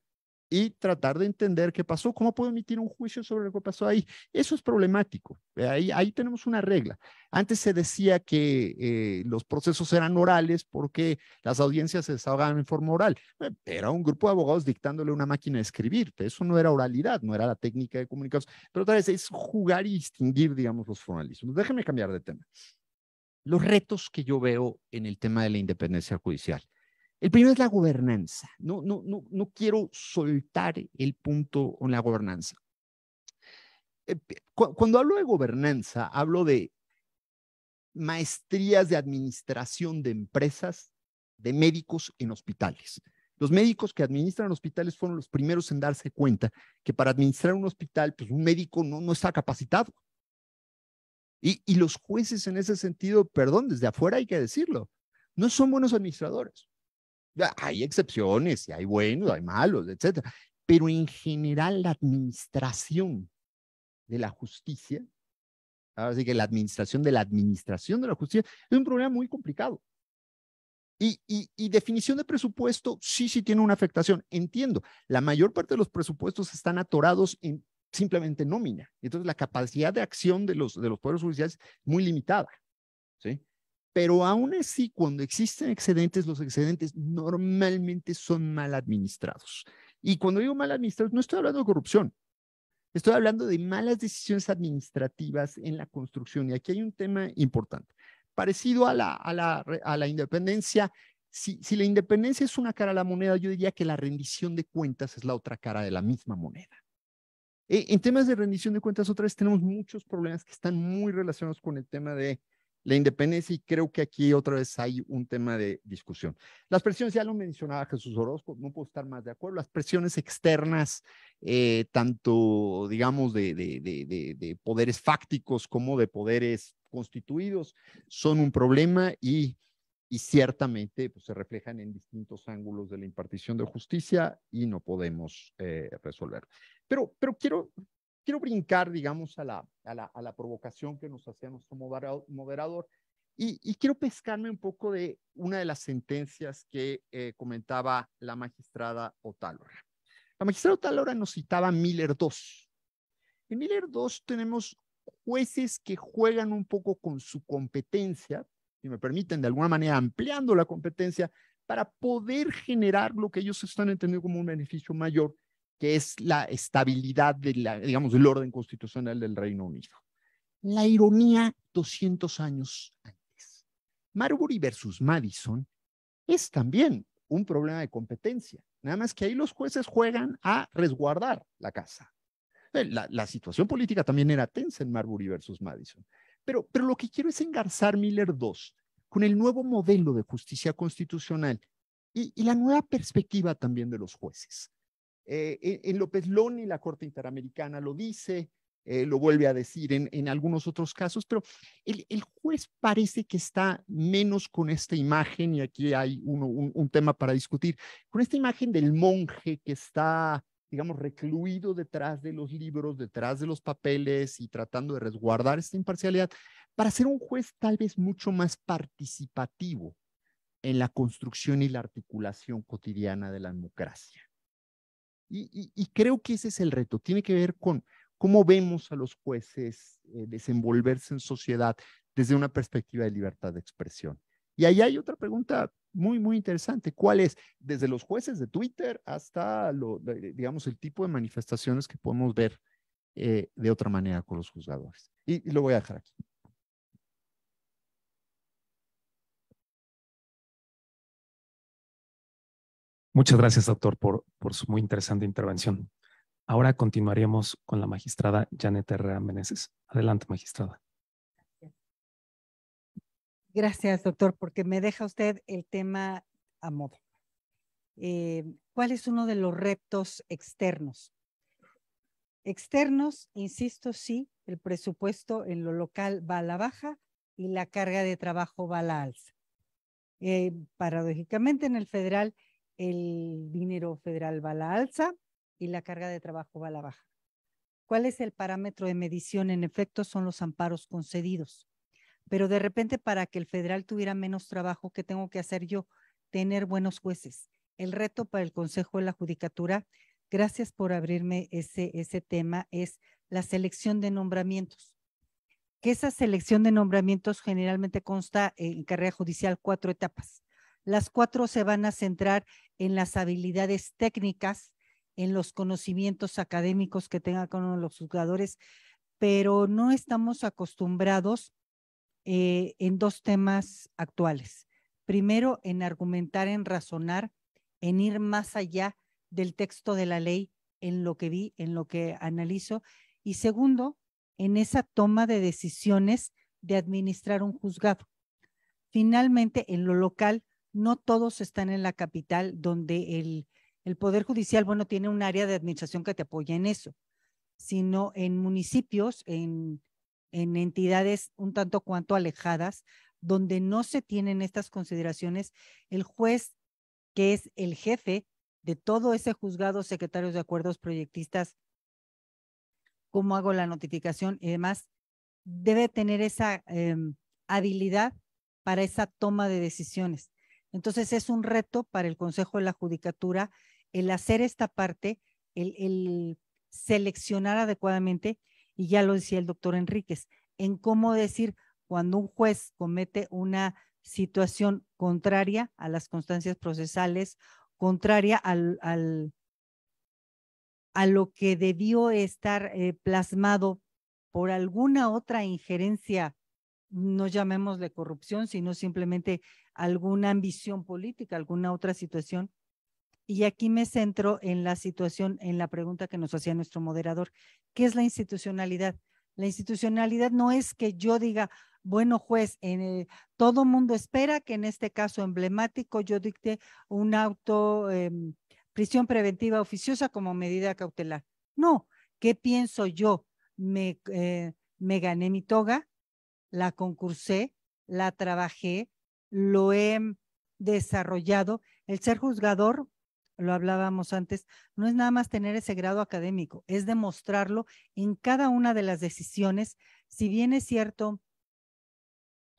y tratar de entender qué pasó, cómo puedo emitir un juicio sobre lo que pasó ahí. Eso es problemático. Eh, ahí, ahí tenemos una regla. Antes se decía que eh, los procesos eran orales porque las audiencias se desahogaban en forma oral. Eh, era un grupo de abogados dictándole una máquina de escribir. Eso no era oralidad, no era la técnica de comunicación. Pero otra vez es jugar y distinguir, digamos, los formalismos. Déjeme cambiar de tema. Los retos que yo veo en el tema de la independencia judicial. El primero es la gobernanza. No, quiero soltar el punto en la gobernanza. Eh, cuando hablo de gobernanza, hablo de maestrías de administración de empresas de médicos en hospitales. Los médicos que administran hospitales fueron los primeros en darse cuenta que para administrar un hospital, pues un médico no, está capacitado. Y, y los jueces en ese sentido, perdón, desde afuera hay que decirlo, no son buenos administradores. Hay excepciones, y hay buenos, hay malos, etcétera, Pero en general la administración de la justicia, así que la administración de la administración de la justicia es un problema muy complicado. Y, y, definición de presupuesto, sí, sí tiene una afectación. Entiendo, la mayor parte de los presupuestos están atorados en simplemente nómina. Entonces, la capacidad de acción de los, de los poderes judiciales es muy limitada. ¿sí? Pero aún así, cuando existen excedentes, los excedentes normalmente son mal administrados. Y cuando digo mal administrados, no estoy hablando de corrupción. Estoy hablando de malas decisiones administrativas en la construcción. Y aquí hay un tema importante. Parecido a la, a la, a la independencia, si, si la independencia es una cara a la moneda, yo diría que la rendición de cuentas es la otra cara de la misma moneda. E, en temas de rendición de cuentas, otra vez tenemos muchos problemas que están muy relacionados con el tema de la independencia y creo que aquí otra vez hay un tema de discusión. Las presiones, ya lo mencionaba Jesús Orozco, no puedo estar más de acuerdo, las presiones externas, eh, tanto digamos de, de, de, poderes fácticos como de poderes constituidos, son un problema y, y ciertamente pues, se reflejan en distintos ángulos de la impartición de justicia y no podemos eh, resolver. Pero, pero quiero quiero brincar, digamos, a la, a la, a la provocación que nos hacía nuestro moderador y, y, quiero pescarme un poco de una de las sentencias que eh, comentaba la magistrada Otálora. La magistrada Otálora nos citaba Miller II. En Miller II tenemos jueces que juegan un poco con su competencia, si me permiten, de alguna manera ampliando la competencia para poder generar lo que ellos están entendiendo como un beneficio mayor que es la estabilidad de digamos, del orden constitucional del Reino Unido. La ironía 200 años antes. Marbury versus Madison es también un problema de competencia, nada más que ahí los jueces juegan a resguardar la casa. Eh, la, situación política también era tensa en Marbury versus Madison. Pero, lo que quiero es engarzar Miller II con el nuevo modelo de justicia constitucional y la nueva perspectiva también de los jueces eh, en López Loni, la Corte Interamericana lo dice, eh, lo vuelve a decir en, algunos otros casos, pero el, juez parece que está menos con esta imagen, y aquí hay un, tema para discutir, con esta imagen del monje que está, digamos, recluido detrás de los libros, detrás de los papeles y tratando de resguardar esta imparcialidad, para ser un juez tal vez mucho más participativo en la construcción y la articulación cotidiana de la democracia. Y, creo que ese es el reto, tiene que ver con cómo vemos a los jueces eh, desenvolverse en sociedad desde una perspectiva de libertad de expresión. Y ahí hay otra pregunta muy, muy interesante. ¿Cuál es? Desde los jueces de Twitter hasta, lo, digamos, el tipo de manifestaciones que podemos ver eh, de otra manera con los juzgadores. y lo voy a dejar aquí. Muchas gracias, doctor, por, su muy interesante intervención. Ahora continuaremos con la magistrada Janet Herrera Meneses. Adelante, magistrada. Gracias, doctor, porque me deja usted el tema a modo. Eh, ¿Cuál es uno de los retos externos? Externos, insisto, sí, el presupuesto en lo local va a la baja y la carga de trabajo va a la alza. Eh, paradójicamente, en el federal el dinero federal va a la alza y la carga de trabajo va a la baja. ¿Cuál es el parámetro de medición? En efecto, son los amparos concedidos. Pero de repente, para que el federal tuviera menos trabajo, ¿qué tengo que hacer yo? Tener buenos jueces. El reto para el Consejo de la Judicatura, gracias por abrirme ese, ese tema, es la selección de nombramientos. Que esa selección de nombramientos generalmente consta en carrera judicial cuatro etapas. Las cuatro se van a centrar en las habilidades técnicas, en los conocimientos académicos que tengan con los juzgadores, pero no estamos acostumbrados eh, en dos temas actuales. Primero, en argumentar, en razonar, en ir más allá del texto de la ley, en lo que vi, en lo que analizo. Y segundo, en esa toma de decisiones de administrar un juzgado. Finalmente, en lo local, no todos están en la capital donde el, Poder Judicial, bueno, tiene un área de administración que te apoya en eso, sino en municipios, en, entidades un tanto cuanto alejadas, donde no se tienen estas consideraciones, el juez, que es el jefe de todo ese juzgado, secretarios de acuerdos, proyectistas, cómo hago la notificación y demás, debe tener esa em, habilidad para esa toma de decisiones. Entonces es un reto para el Consejo de la Judicatura el hacer esta parte, el, seleccionar adecuadamente, y ya lo decía el doctor Enríquez, en cómo decir cuando un juez comete una situación contraria a las constancias procesales, contraria al, a lo que debió estar eh, plasmado por alguna otra injerencia, no llamémosle corrupción, sino simplemente alguna ambición política, alguna otra situación. Y aquí me centro en la situación, en la pregunta que nos hacía nuestro moderador, ¿qué es la institucionalidad? La institucionalidad no es que yo diga, bueno, juez, en el, todo mundo espera que en este caso emblemático yo dicte un auto, em, prisión preventiva oficiosa como medida cautelar. No, ¿qué pienso yo? Me, eh, me gané mi toga, la concursé, la trabajé, lo he desarrollado. El ser juzgador, lo hablábamos antes, no es nada más tener ese grado académico, es demostrarlo en cada una de las decisiones. Si bien es cierto,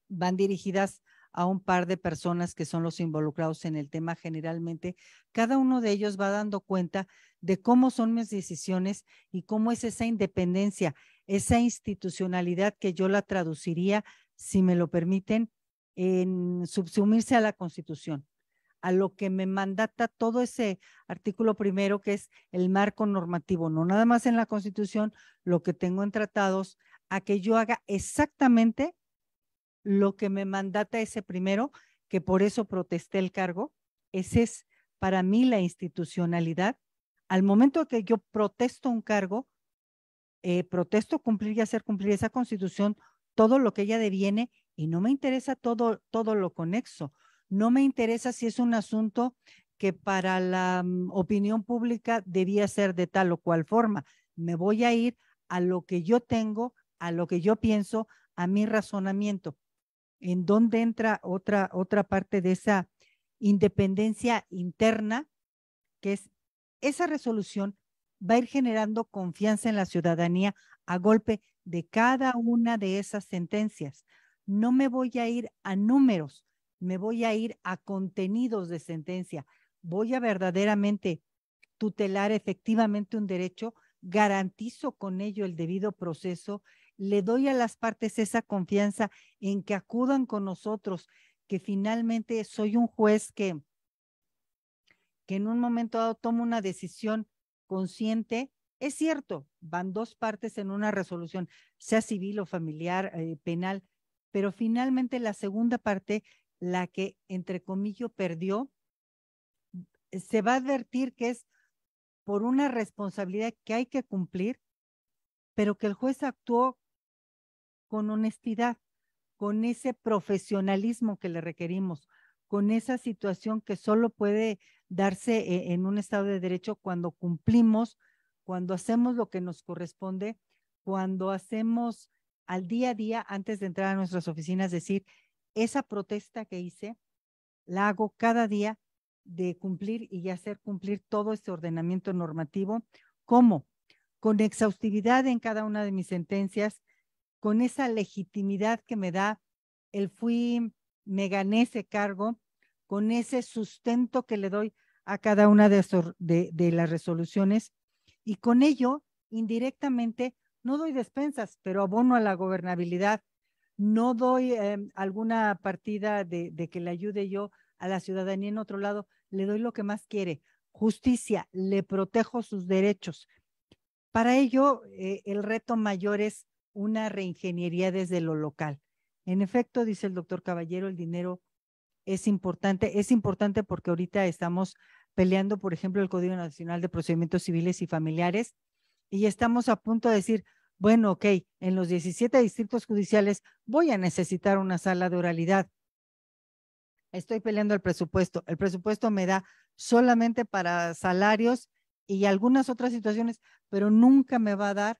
van dirigidas a un par de personas que son los involucrados en el tema generalmente, cada uno de ellos va dando cuenta de cómo son mis decisiones y cómo es esa independencia, esa institucionalidad que yo la traduciría, si me lo permiten, en subsumirse a la Constitución, a lo que me mandata todo ese artículo primero que es el marco normativo, no nada más en la Constitución, lo que tengo en tratados, a que yo haga exactamente lo que me mandata ese primero, que por eso protesté el cargo. Ese es para mí la institucionalidad. Al momento que yo protesto un cargo, eh, protesto cumplir y hacer cumplir esa constitución, todo lo que ella deviene y no me interesa todo, todo lo conexo. No me interesa si es un asunto que para la mm, opinión pública debía ser de tal o cual forma. Me voy a ir a lo que yo tengo, a lo que yo pienso, a mi razonamiento. En dónde entra otra, otra parte de esa independencia interna, que es esa resolución va a ir generando confianza en la ciudadanía a golpe de cada una de esas sentencias, no me voy a ir a números, me voy a ir a contenidos de sentencia. Voy a verdaderamente tutelar efectivamente un derecho, garantizo con ello el debido proceso, le doy a las partes esa confianza en que acudan con nosotros, que finalmente soy un juez que, que en un momento dado toma una decisión consciente. Es cierto, van dos partes en una resolución, sea civil o familiar, eh, penal, pero finalmente la segunda parte, la que entre comillas perdió, se va a advertir que es por una responsabilidad que hay que cumplir, pero que el juez actuó con honestidad, con ese profesionalismo que le requerimos, con esa situación que solo puede darse eh, en un Estado de Derecho cuando cumplimos, cuando hacemos lo que nos corresponde, cuando hacemos al día a día antes de entrar a nuestras oficinas, decir, esa protesta que hice, la hago cada día de cumplir y hacer cumplir todo ese ordenamiento normativo. ¿Cómo? Con exhaustividad en cada una de mis sentencias, con esa legitimidad que me da el fui, me gané ese cargo, con ese sustento que le doy a cada una de las resoluciones y con ello indirectamente no doy despensas, pero abono a la gobernabilidad, no doy em, alguna partida de, que le ayude yo a la ciudadanía en otro lado, le doy lo que más quiere, justicia, le protejo sus derechos. Para ello, eh, el reto mayor es una reingeniería desde lo local. En efecto, dice el doctor Caballero, el dinero es importante, es importante porque ahorita estamos peleando, por ejemplo, el Código Nacional de Procedimientos Civiles y Familiares, y estamos a punto de decir, bueno, ok, en los 17 distritos judiciales voy a necesitar una sala de oralidad. Estoy peleando el presupuesto. El presupuesto me da solamente para salarios y algunas otras situaciones, pero nunca me va a dar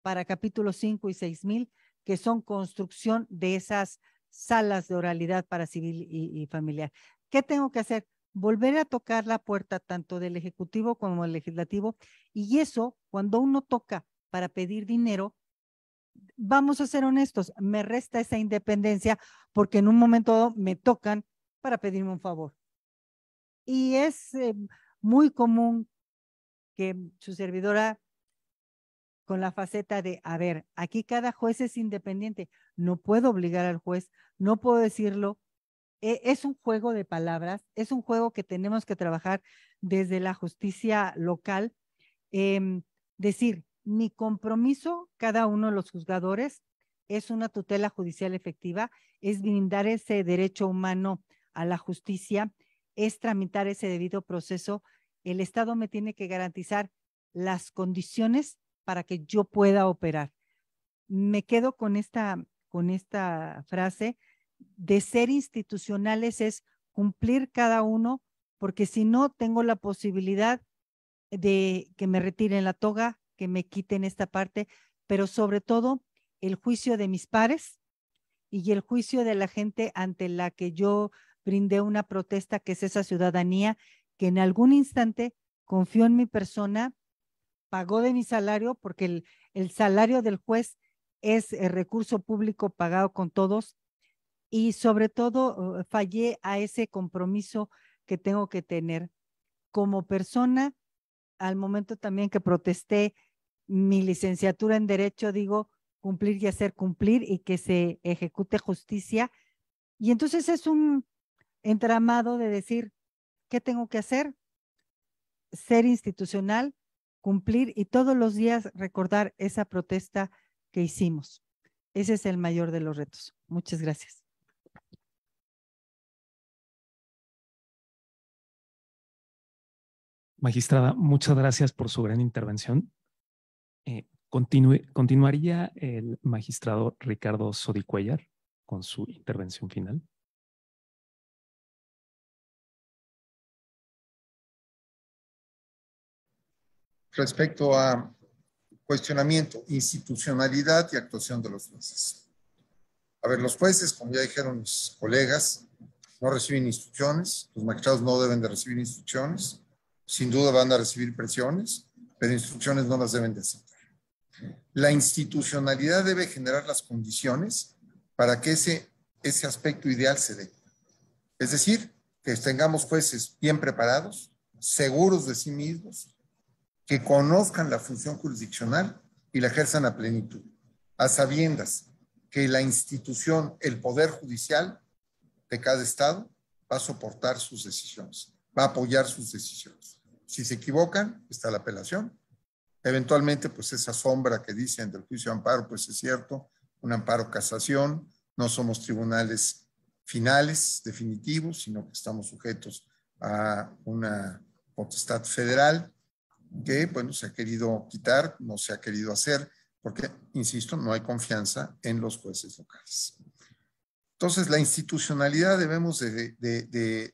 para capítulos 5 y 6 mil, que son construcción de esas salas de oralidad para civil y, y familiar. ¿Qué tengo que hacer? volver a tocar la puerta tanto del Ejecutivo como del Legislativo. Y eso, cuando uno toca para pedir dinero, vamos a ser honestos, me resta esa independencia porque en un momento me tocan para pedirme un favor. Y es eh, muy común que su servidora con la faceta de, a ver, aquí cada juez es independiente, no puedo obligar al juez, no puedo decirlo, e, es un juego de palabras, es un juego que tenemos que trabajar desde la justicia local. Em, decir, mi compromiso, cada uno de los juzgadores, es una tutela judicial efectiva, es brindar ese derecho humano a la justicia, es tramitar ese debido proceso. El Estado me tiene que garantizar las condiciones para que yo pueda operar. Me quedo con esta, con esta frase de ser institucionales es cumplir cada uno, porque si no, tengo la posibilidad de que me retiren la toga, que me quiten esta parte, pero sobre todo el juicio de mis pares y el juicio de la gente ante la que yo brindé una protesta, que es esa ciudadanía que en algún instante confió en mi persona, pagó de mi salario, porque el, el salario del juez es el eh, recurso público pagado con todos, y sobre todo eh, fallé a ese compromiso que tengo que tener como persona. Al momento también que protesté mi licenciatura en Derecho, digo, cumplir y hacer cumplir y que se ejecute justicia. Y entonces es un entramado de decir, ¿qué tengo que hacer? Ser institucional, cumplir y todos los días recordar esa protesta que hicimos. Ese es el mayor de los retos. Muchas gracias. Magistrada, muchas gracias por su gran intervención. Eh, ¿Continuaría el magistrado Ricardo Sodicuellar con su intervención final? Respecto a cuestionamiento, institucionalidad y actuación de los jueces. A ver, los jueces, como ya dijeron mis colegas, no reciben instrucciones, los magistrados no deben de recibir instrucciones, sin duda van a recibir presiones, pero instrucciones no las deben de aceptar. La institucionalidad debe generar las condiciones para que ese, ese aspecto ideal se dé. Es decir, que tengamos jueces bien preparados, seguros de sí mismos, que conozcan la función jurisdiccional y la ejerzan a plenitud, a sabiendas que la institución, el poder judicial de cada estado, va a soportar sus decisiones, va a apoyar sus decisiones. Si se equivocan, está la apelación. Eventualmente, pues esa sombra que dicen del juicio de amparo, pues es cierto, un amparo casación, no somos tribunales finales, definitivos, sino que estamos sujetos a una potestad federal que, bueno, se ha querido quitar, no se ha querido hacer, porque, insisto, no hay confianza en los jueces locales. Entonces, la institucionalidad debemos de,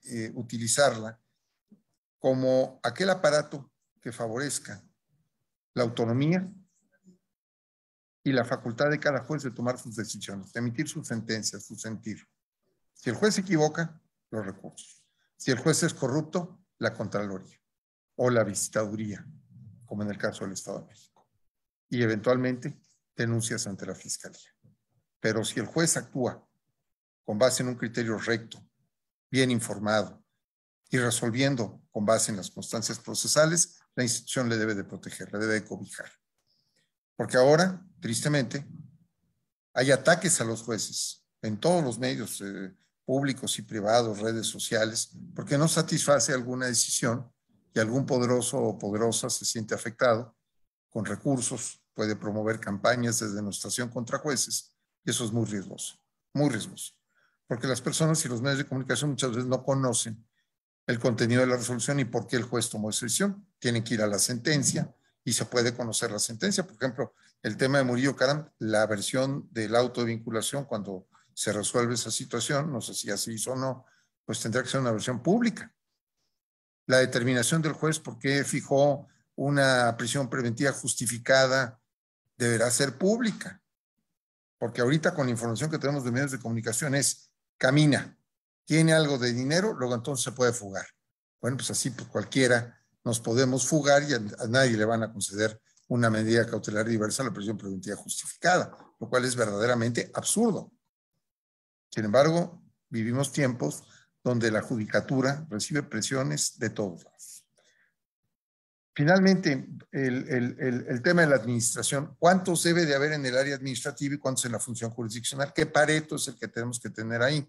eh, utilizarla como aquel aparato que favorezca la autonomía y la facultad de cada juez de tomar sus decisiones, de emitir sus sentencias, su sentir. Si el juez se equivoca, los recursos. Si el juez es corrupto, la Contraloría o la visitaduría, como en el caso del Estado de México. Y eventualmente denuncias ante la Fiscalía. Pero si el juez actúa con base en un criterio recto, bien informado, y resolviendo con base en las constancias procesales, la institución le debe de proteger, le debe de cobijar. Porque ahora, tristemente, hay ataques a los jueces en todos los medios eh, públicos y privados, redes sociales, porque no satisface alguna decisión y algún poderoso o poderosa se siente afectado con recursos, puede promover campañas de denostación contra jueces y eso es muy riesgoso, muy riesgoso, porque las personas y los medios de comunicación muchas veces no conocen el contenido de la resolución y por qué el juez tomó esa decisión. Tienen que ir a la sentencia y se puede conocer la sentencia. Por ejemplo, el tema de Murillo Caram, la versión del auto de vinculación cuando se resuelve esa situación, no sé si así hizo o no, pues tendrá que ser una versión pública. La determinación del juez por qué fijó una prisión preventiva justificada deberá ser pública. Porque ahorita con la información que tenemos de medios de comunicación es camina, tiene algo de dinero, luego entonces se puede fugar. Bueno, pues así pues, cualquiera nos podemos fugar y a, nadie le van a conceder una medida cautelar diversa a la presión preventiva justificada, lo cual es verdaderamente absurdo. Sin embargo, vivimos tiempos donde la judicatura recibe presiones de todos Finalmente, el, tema de la administración. ¿Cuántos debe de haber en el área administrativa y cuántos en la función jurisdiccional? ¿Qué pareto es el que tenemos que tener ahí?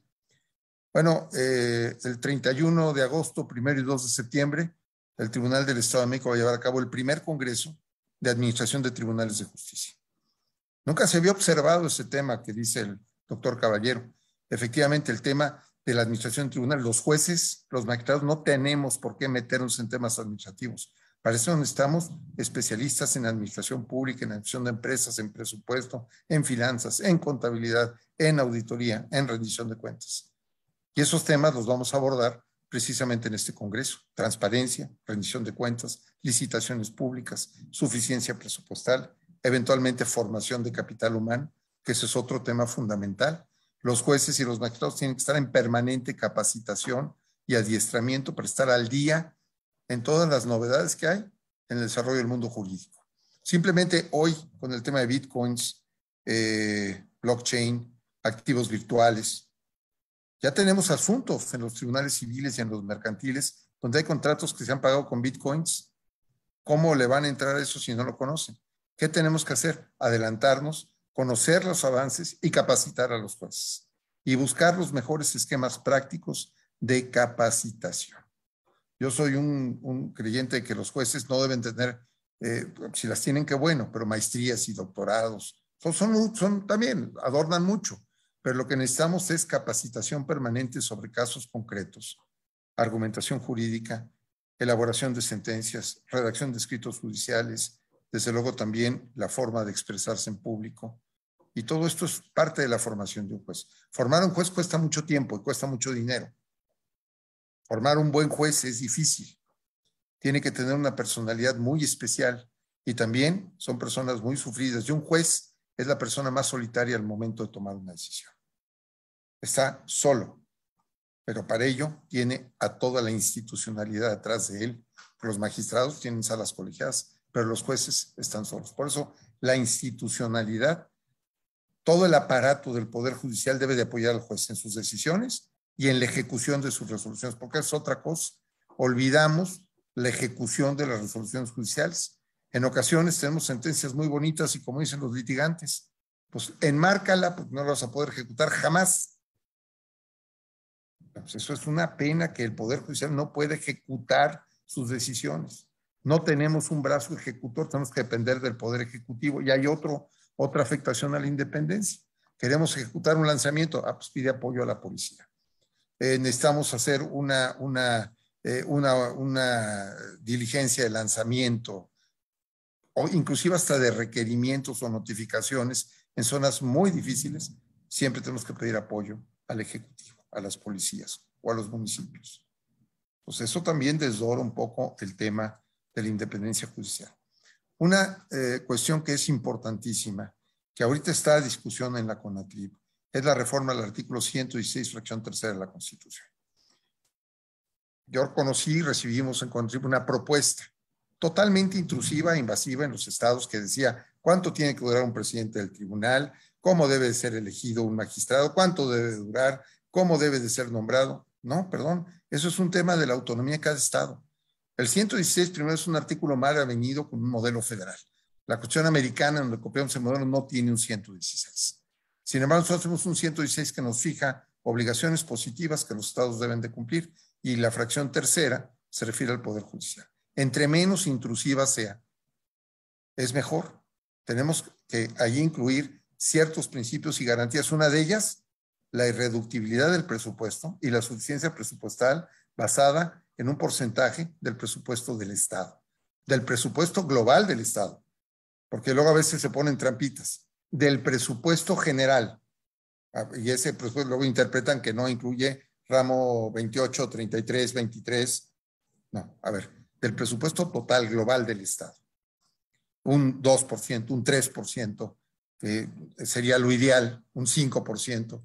Bueno, eh, el 31 de agosto, primero y 2 de septiembre, el Tribunal del Estado de México va a llevar a cabo el primer Congreso de Administración de Tribunales de Justicia. Nunca se había observado ese tema que dice el doctor Caballero. Efectivamente, el tema de la administración de tribunales, los jueces, los magistrados, no tenemos por qué meternos en temas administrativos. Para eso necesitamos especialistas en administración pública, en administración de empresas, en presupuesto, en finanzas, en contabilidad, en auditoría, en rendición de cuentas. Y esos temas los vamos a abordar precisamente en este Congreso. Transparencia, rendición de cuentas, licitaciones públicas, suficiencia presupuestal, eventualmente formación de capital humano, que ese es otro tema fundamental. Los jueces y los magistrados tienen que estar en permanente capacitación y adiestramiento para estar al día en todas las novedades que hay en el desarrollo del mundo jurídico. Simplemente hoy, con el tema de bitcoins, eh, blockchain, activos virtuales, ya tenemos asuntos en los tribunales civiles y en los mercantiles donde hay contratos que se han pagado con bitcoins. ¿Cómo le van a entrar a eso si no lo conocen? ¿Qué tenemos que hacer? Adelantarnos, conocer los avances y capacitar a los jueces y buscar los mejores esquemas prácticos de capacitación. Yo soy un, creyente de que los jueces no deben tener, eh, si las tienen, qué bueno, pero maestrías y doctorados son, son, son también, adornan mucho, pero lo que necesitamos es capacitación permanente sobre casos concretos, argumentación jurídica, elaboración de sentencias, redacción de escritos judiciales, desde luego también la forma de expresarse en público. Y todo esto es parte de la formación de un juez. Formar un juez cuesta mucho tiempo y cuesta mucho dinero. Formar un buen juez es difícil. Tiene que tener una personalidad muy especial y también son personas muy sufridas. Y un juez es la persona más solitaria al momento de tomar una decisión. Está solo, pero para ello tiene a toda la institucionalidad atrás de él. Los magistrados tienen salas colegiadas, pero los jueces están solos. Por eso la institucionalidad, todo el aparato del Poder Judicial debe de apoyar al juez en sus decisiones y en la ejecución de sus resoluciones, porque es otra cosa. Olvidamos la ejecución de las resoluciones judiciales en ocasiones tenemos sentencias muy bonitas y como dicen los litigantes, pues enmárcala porque no la vas a poder ejecutar jamás. Pues, eso es una pena que el Poder Judicial no puede ejecutar sus decisiones. No tenemos un brazo ejecutor, tenemos que depender del Poder Ejecutivo y hay otro, otra afectación a la independencia. Queremos ejecutar un lanzamiento, ah, pues pide apoyo a la policía. Eh, necesitamos hacer una, una, eh, una, una diligencia de lanzamiento, o inclusive hasta de requerimientos o notificaciones en zonas muy difíciles, siempre tenemos que pedir apoyo al Ejecutivo, a las policías o a los municipios. entonces pues eso también desdora un poco el tema de la independencia judicial. Una eh, cuestión que es importantísima, que ahorita está a discusión en la CONATIP, es la reforma del artículo 116, fracción tercera de la Constitución. Yo conocí, y recibimos en CONATIP una propuesta totalmente intrusiva e invasiva en los estados que decía cuánto tiene que durar un presidente del tribunal, cómo debe ser elegido un magistrado, cuánto debe durar, cómo debe de ser nombrado. No, perdón, eso es un tema de la autonomía de cada estado. El 116 primero es un artículo mal avenido con un modelo federal. La cuestión americana, donde copiamos el modelo, no tiene un 116. Sin embargo, nosotros tenemos un 116 que nos fija obligaciones positivas que los estados deben de cumplir y la fracción tercera se refiere al Poder Judicial entre menos intrusiva sea, es mejor. Tenemos que allí incluir ciertos principios y garantías. Una de ellas, la irreductibilidad del presupuesto y la suficiencia presupuestal basada en un porcentaje del presupuesto del Estado, del presupuesto global del Estado, porque luego a veces se ponen trampitas, del presupuesto general, ah, y ese presupuesto luego interpretan que no incluye ramo 28, 33, 23, no, a ver, del presupuesto total global del Estado. Un 2%, un 3%, que sería lo ideal, un 5%,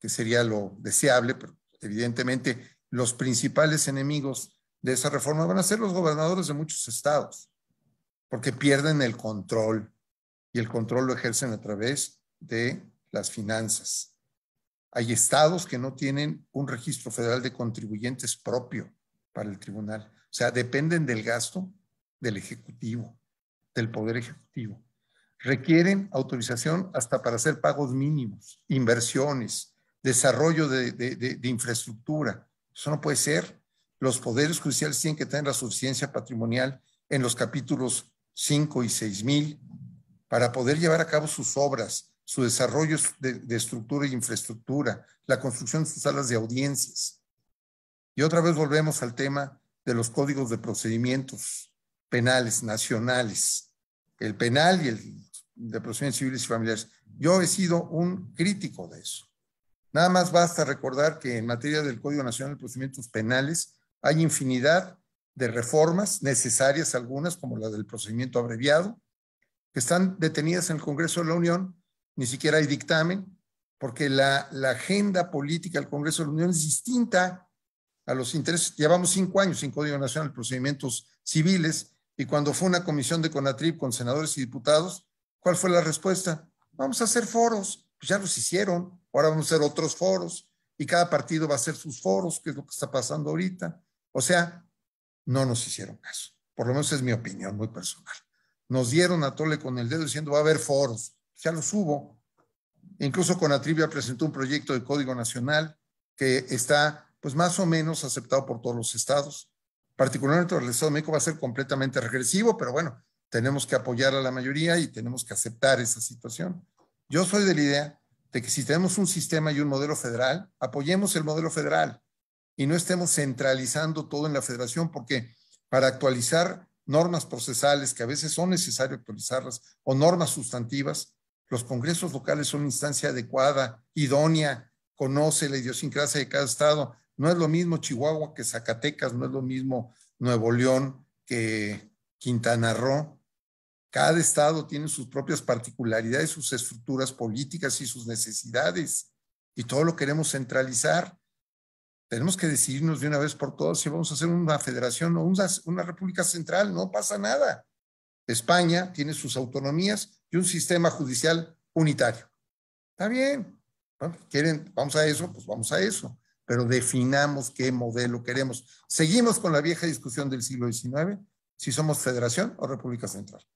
que sería lo deseable, pero evidentemente los principales enemigos de esa reforma van a ser los gobernadores de muchos estados, porque pierden el control y el control lo ejercen a través de las finanzas. Hay estados que no tienen un registro federal de contribuyentes propio para el tribunal. O sea, dependen del gasto del Ejecutivo, del Poder Ejecutivo. Requieren autorización hasta para hacer pagos mínimos, inversiones, desarrollo de, infraestructura. Eso no puede ser. Los poderes judiciales tienen que tener la suficiencia patrimonial en los capítulos 5 y 6 mil para poder llevar a cabo sus obras, su desarrollo de, estructura e infraestructura, la construcción de sus salas de audiencias. Y otra vez volvemos al tema de los códigos de procedimientos penales nacionales, el penal y el de procedimientos civiles y familiares. Yo he sido un crítico de eso. Nada más basta recordar que en materia del Código Nacional de Procedimientos Penales hay infinidad de reformas necesarias algunas, como la del procedimiento abreviado, que están detenidas en el Congreso de la Unión, ni siquiera hay dictamen, porque la, agenda política del Congreso de la Unión es distinta a los intereses. Llevamos cinco años sin Código Nacional de Procedimientos Civiles y cuando fue una comisión de CONATRIB con senadores y diputados, ¿cuál fue la respuesta? Vamos a hacer foros, pues ya los hicieron, ahora vamos a hacer otros foros y cada partido va a hacer sus foros, que es lo que está pasando ahorita. O sea, no nos hicieron caso, por lo menos es mi opinión muy personal. Nos dieron a Tole con el dedo diciendo va a haber foros, ya los hubo. Incluso CONATRIB ya presentó un proyecto de Código Nacional que está pues más o menos aceptado por todos los estados. Particularmente el Estado de México va a ser completamente regresivo, pero bueno, tenemos que apoyar a la mayoría y tenemos que aceptar esa situación. Yo soy de la idea de que si tenemos un sistema y un modelo federal, apoyemos el modelo federal y no estemos centralizando todo en la federación, porque para actualizar normas procesales, que a veces son necesarias actualizarlas, o normas sustantivas, los congresos locales son una instancia adecuada, idónea, conoce la idiosincrasia de cada estado, no es lo mismo Chihuahua que Zacatecas, no es lo mismo Nuevo León que Quintana Roo. Cada estado tiene sus propias particularidades, sus estructuras políticas y sus necesidades. Y todo lo queremos centralizar. Tenemos que decidirnos de una vez por todas si vamos a hacer una federación o una, república central. No pasa nada. España tiene sus autonomías y un sistema judicial unitario. Está bien. ¿Quieren? Vamos a eso, pues vamos a eso pero definamos qué modelo queremos. Seguimos con la vieja discusión del siglo XIX, si somos federación o república central.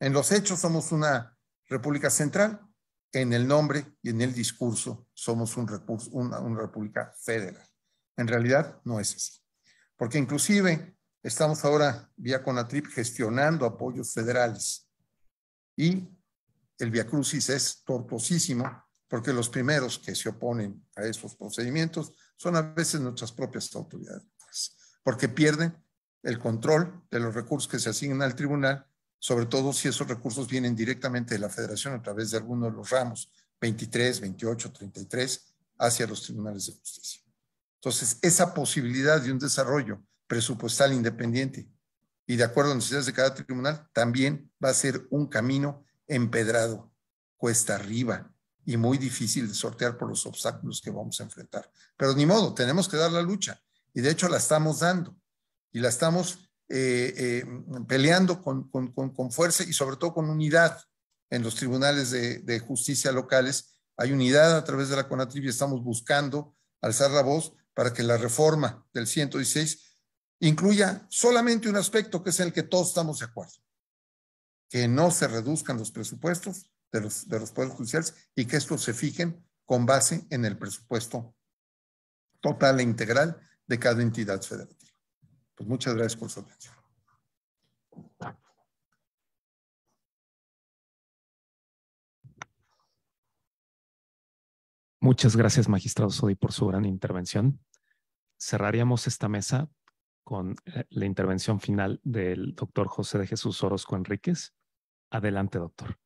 En los hechos somos una república central, en el nombre y en el discurso somos una, república federal. En realidad no es así, porque inclusive estamos ahora vía CONATRIP gestionando apoyos federales y el Via Crucis es tortuosísimo porque los primeros que se oponen a esos procedimientos son a veces nuestras propias autoridades, porque pierden el control de los recursos que se asignan al tribunal, sobre todo si esos recursos vienen directamente de la federación a través de alguno de los ramos 23, 28, 33, hacia los tribunales de justicia. Entonces, esa posibilidad de un desarrollo presupuestal independiente y de acuerdo a necesidades de cada tribunal, también va a ser un camino empedrado, cuesta arriba, y muy difícil de sortear por los obstáculos que vamos a enfrentar. Pero ni modo, tenemos que dar la lucha y de hecho la estamos dando y la estamos eh, eh, peleando con, con, con, con, fuerza y sobre todo con unidad en los tribunales de, de justicia locales. Hay unidad a través de la CONATRIB y estamos buscando alzar la voz para que la reforma del 116 incluya solamente un aspecto que es el que todos estamos de acuerdo, que no se reduzcan los presupuestos de los, poderes judiciales y que estos se fijen con base en el presupuesto total e integral de cada entidad federativa. Pues muchas gracias por su atención. Muchas gracias, magistrado Sodi, por su gran intervención. Cerraríamos esta mesa con eh, la intervención final del doctor José de Jesús Orozco Enríquez. Adelante, doctor.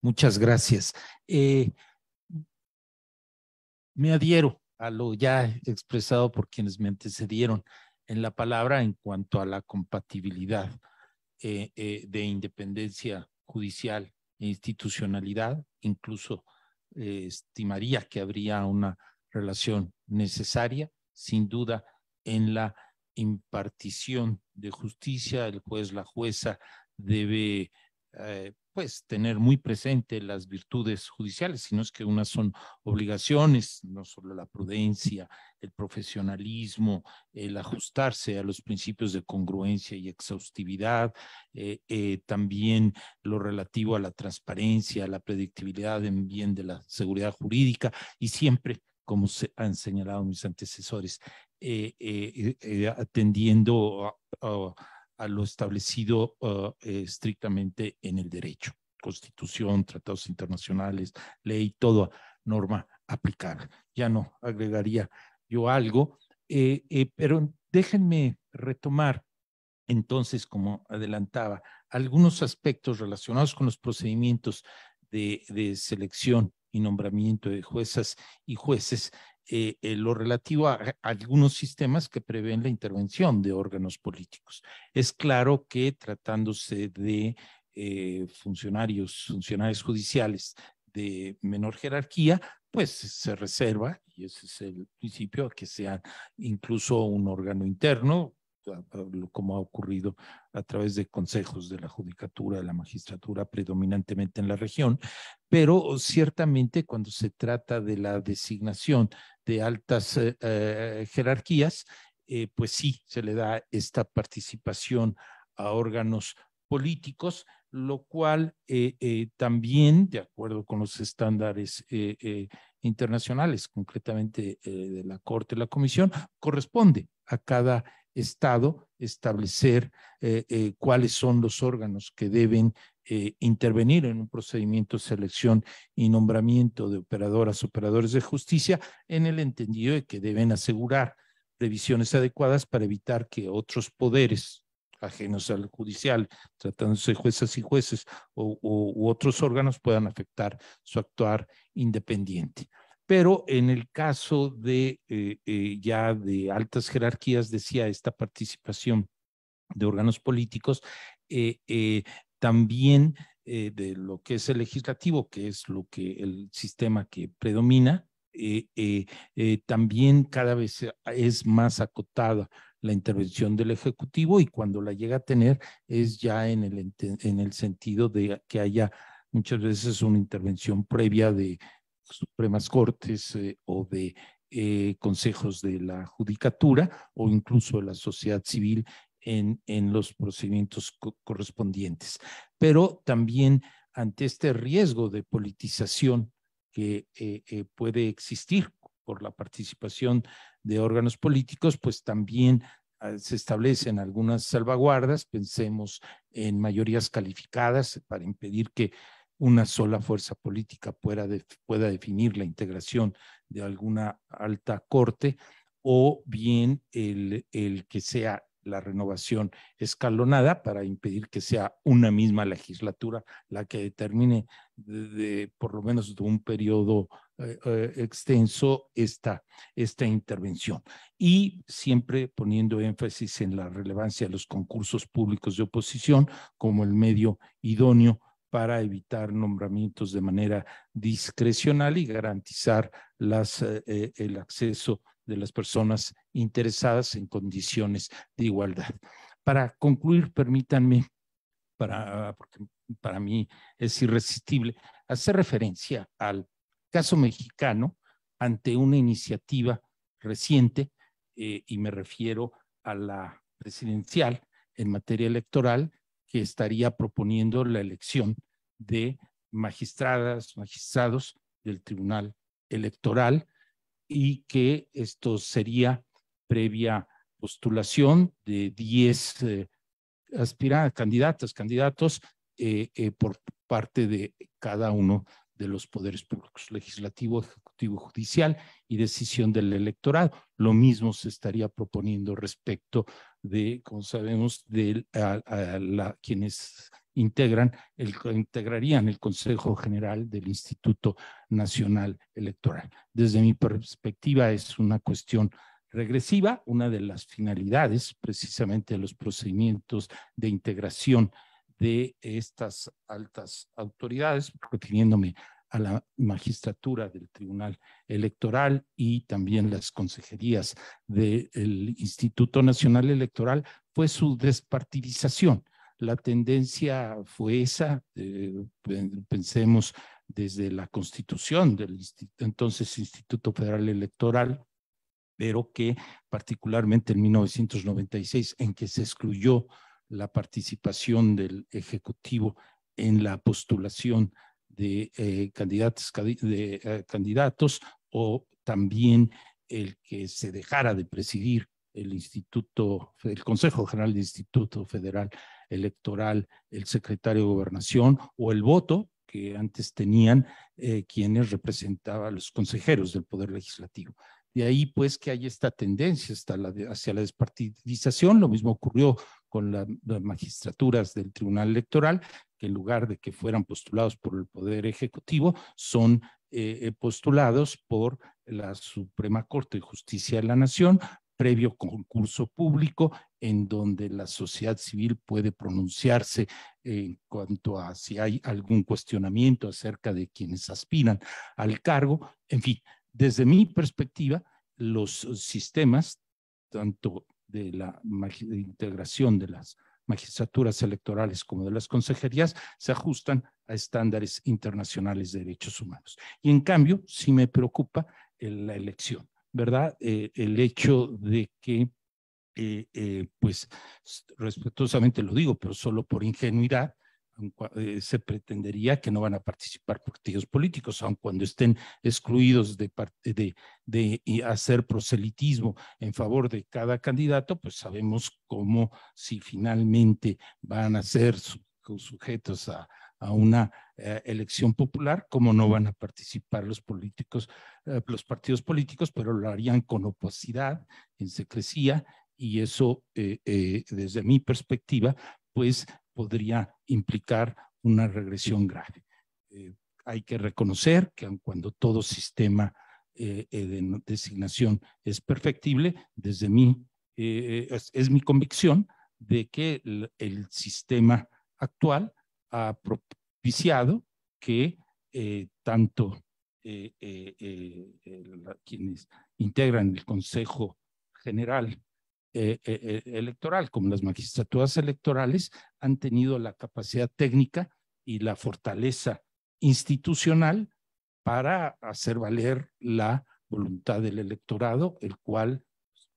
Muchas gracias. Eh, me adhiero a lo ya expresado por quienes me antecedieron en la palabra en cuanto a la compatibilidad eh, eh, de independencia judicial e institucionalidad. Incluso estimaría que habría una relación necesaria, sin duda, en la impartición de justicia. El juez, la jueza debe pues, tener muy presente las virtudes judiciales, sino es que unas son obligaciones, no solo la prudencia, el profesionalismo, el ajustarse a los principios de congruencia y exhaustividad, eh, eh, también lo relativo a la transparencia, a la predictibilidad en bien de la seguridad jurídica y siempre, como se han señalado mis antecesores, eh, atendiendo a a lo establecido uh, estrictamente en el derecho, constitución, tratados internacionales, ley, toda norma aplicada. Ya no agregaría yo algo, eh, eh, pero déjenme retomar entonces, como adelantaba, algunos aspectos relacionados con los procedimientos de, de selección y nombramiento de juezas y jueces eh, eh, lo relativo a, algunos sistemas que prevén la intervención de órganos políticos. Es claro que tratándose de eh, funcionarios, funcionarios judiciales de menor jerarquía, pues se reserva, y ese es el principio, a que sea incluso un órgano interno, como ha ocurrido a través de consejos de la judicatura, de la magistratura, predominantemente en la región, pero ciertamente cuando se trata de la designación de altas eh, eh, jerarquías, eh, pues sí, se le da esta participación a órganos políticos, lo cual también, de acuerdo con los estándares internacionales, concretamente de la Corte y la Comisión, corresponde a cada Estado establecer cuáles son los órganos que deben eh, intervenir en un procedimiento de selección y nombramiento de operadoras, operadores de justicia, en el entendido de que deben asegurar previsiones adecuadas para evitar que otros poderes ajenos al judicial, tratándose de juezas y jueces o, u otros órganos puedan afectar su actuar independiente. Pero en el caso de eh, eh, ya de altas jerarquías, decía esta participación de órganos políticos, eh, también eh, de lo que es el legislativo, que es lo que el sistema que predomina, eh, eh, también cada vez es más acotada la intervención del Ejecutivo y cuando la llega a tener es ya en el, en el sentido de que haya muchas veces una intervención previa de Supremas Cortes o de consejos de la judicatura o incluso de la sociedad civil en, los procedimientos correspondientes. Pero también ante este riesgo de politización que eh, eh, puede existir por la participación de órganos políticos, pues también ah, se establecen algunas salvaguardas, pensemos en mayorías calificadas para impedir que una sola fuerza política pueda, pueda definir la integración de alguna alta corte o bien el, el que sea la renovación escalonada para impedir que sea una misma legislatura la que determine de, por lo menos de un periodo eh, eh, extenso esta, esta intervención. Y siempre poniendo énfasis en la relevancia de los concursos públicos de oposición como el medio idóneo para evitar nombramientos de manera discrecional y garantizar las, eh, el acceso de las personas interesadas en condiciones de igualdad. Para concluir, permítanme, para, porque para mí es irresistible, hacer referencia al caso mexicano ante una iniciativa reciente, eh, y me refiero a la presidencial en materia electoral, que estaría proponiendo la elección de magistradas, magistrados del Tribunal Electoral, y que esto sería previa postulación de diez eh, aspirantes candidatas, candidatos eh, eh, por parte de cada uno de los poderes públicos, legislativo, ejecutivo, judicial y decisión del electorado. Lo mismo se estaría proponiendo respecto de, como sabemos, de quienes integran, el, integrarían el Consejo General del Instituto Nacional Electoral. Desde mi perspectiva es una cuestión regresiva, una de las finalidades precisamente de los procedimientos de integración de estas altas autoridades, refiriéndome a la magistratura del Tribunal Electoral y también las consejerías del Instituto Nacional Electoral, fue su despartidización. La tendencia fue esa, eh, pensemos desde la constitución del entonces Instituto Federal Electoral, pero que particularmente en 1996, en que se excluyó la participación del Ejecutivo en la postulación de, eh, eh, candidatos, o también el que se dejara de presidir el Instituto, el Consejo General del Instituto Federal Electoral, el secretario de Gobernación o el voto que antes tenían eh, quienes representaban a los consejeros del Poder Legislativo. Y ahí pues que hay esta tendencia hasta la, hacia la despartidización. Lo mismo ocurrió con las magistraturas del Tribunal Electoral, que en lugar de que fueran postulados por el Poder Ejecutivo, son eh, eh, postulados por la Suprema Corte de Justicia de la Nación, previo concurso público en donde la sociedad civil puede pronunciarse en cuanto a si hay algún cuestionamiento acerca de quienes aspiran al cargo. En fin, desde mi perspectiva, los sistemas, tanto de la integración de las magistraturas electorales como de las consejerías se ajustan a estándares internacionales de derechos humanos. Y en cambio, sí me preocupa la elección, ¿verdad? Eh, el hecho de que, eh, eh, pues, respetuosamente lo digo, pero solo por ingenuidad, eh, se pretendería que no van a participar partidos políticos, aun cuando estén excluidos de, hacer proselitismo en favor de cada candidato, pues sabemos cómo si finalmente van a ser sujetos a, una eh, elección popular, cómo no van a participar los políticos, eh, los partidos políticos, pero lo harían con opacidad, en secrecía, y eso, desde mi perspectiva, pues podría implicar una regresión grave. Eh, hay que reconocer que aun cuando todo sistema eh, eh, de designación es perfectible, desde mí es, mi convicción de que el, el sistema actual ha propiciado que tanto quienes integran el Consejo General eh, eh, eh, electoral, como las magistraturas electorales, han tenido la capacidad técnica y la fortaleza institucional para hacer valer la voluntad del electorado, el cual,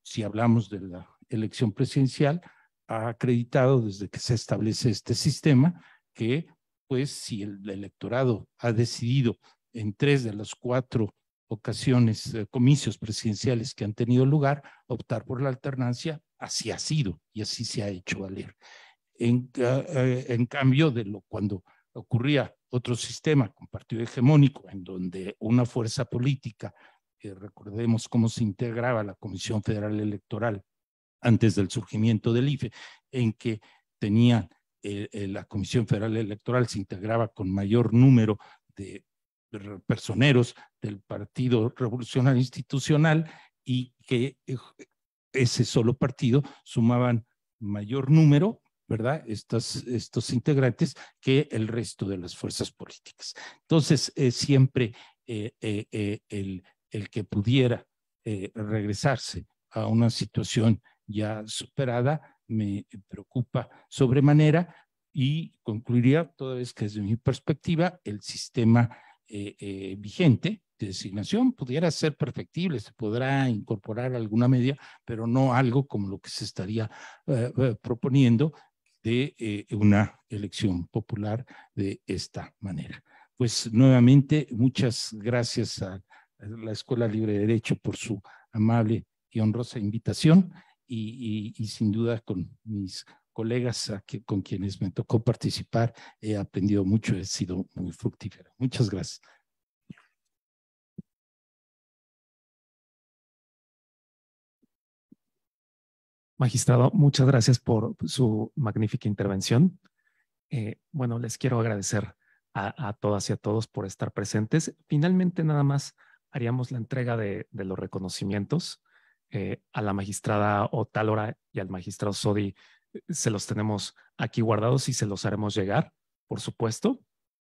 si hablamos de la elección presidencial, ha acreditado desde que se establece este sistema que, pues, si el electorado ha decidido en tres de las cuatro ocasiones, eh, comicios presidenciales que han tenido lugar, optar por la alternancia, así ha sido y así se ha hecho valer. En, eh, cambio de lo cuando ocurría otro sistema con partido hegemónico, en donde una fuerza política, eh, recordemos cómo se integraba la Comisión Federal Electoral antes del surgimiento del IFE, en que tenía la Comisión Federal Electoral se integraba con mayor número de personeros del Partido Revolucionario Institucional y que eh, ese solo partido sumaban mayor número, ¿verdad? estos integrantes que el resto de las fuerzas políticas. Entonces, siempre eh, eh, el, el, que pudiera regresarse a una situación ya superada me preocupa sobremanera y concluiría, toda vez que desde mi perspectiva, el sistema eh, eh, vigente de designación pudiera ser perfectible, se podrá incorporar alguna medida, pero no algo como lo que se estaría eh, proponiendo de una elección popular de esta manera. Pues nuevamente, muchas gracias a la Escuela Libre de Derecho por su amable y honrosa invitación y, y sin duda con mis colegas con quienes me tocó participar. He aprendido mucho, he sido muy fructífero. Muchas gracias. Magistrado, muchas gracias por su magnífica intervención. Eh, bueno, les quiero agradecer a, todas y a todos por estar presentes. Finalmente, nada más haríamos la entrega de, los reconocimientos eh, a la magistrada Otálora y al magistrado Sodi se los tenemos aquí guardados y se los haremos llegar, por supuesto,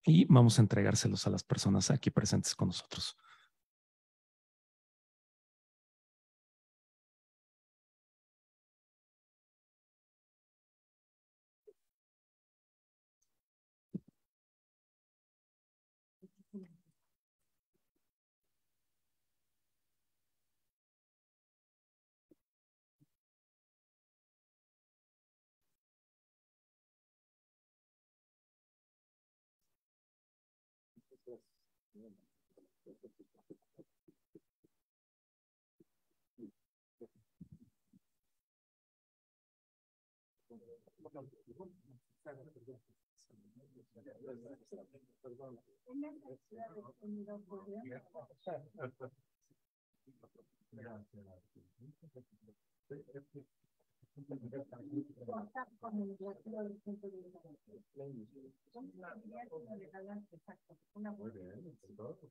y vamos a entregárselos a las personas aquí presentes con nosotros. Gracias. con el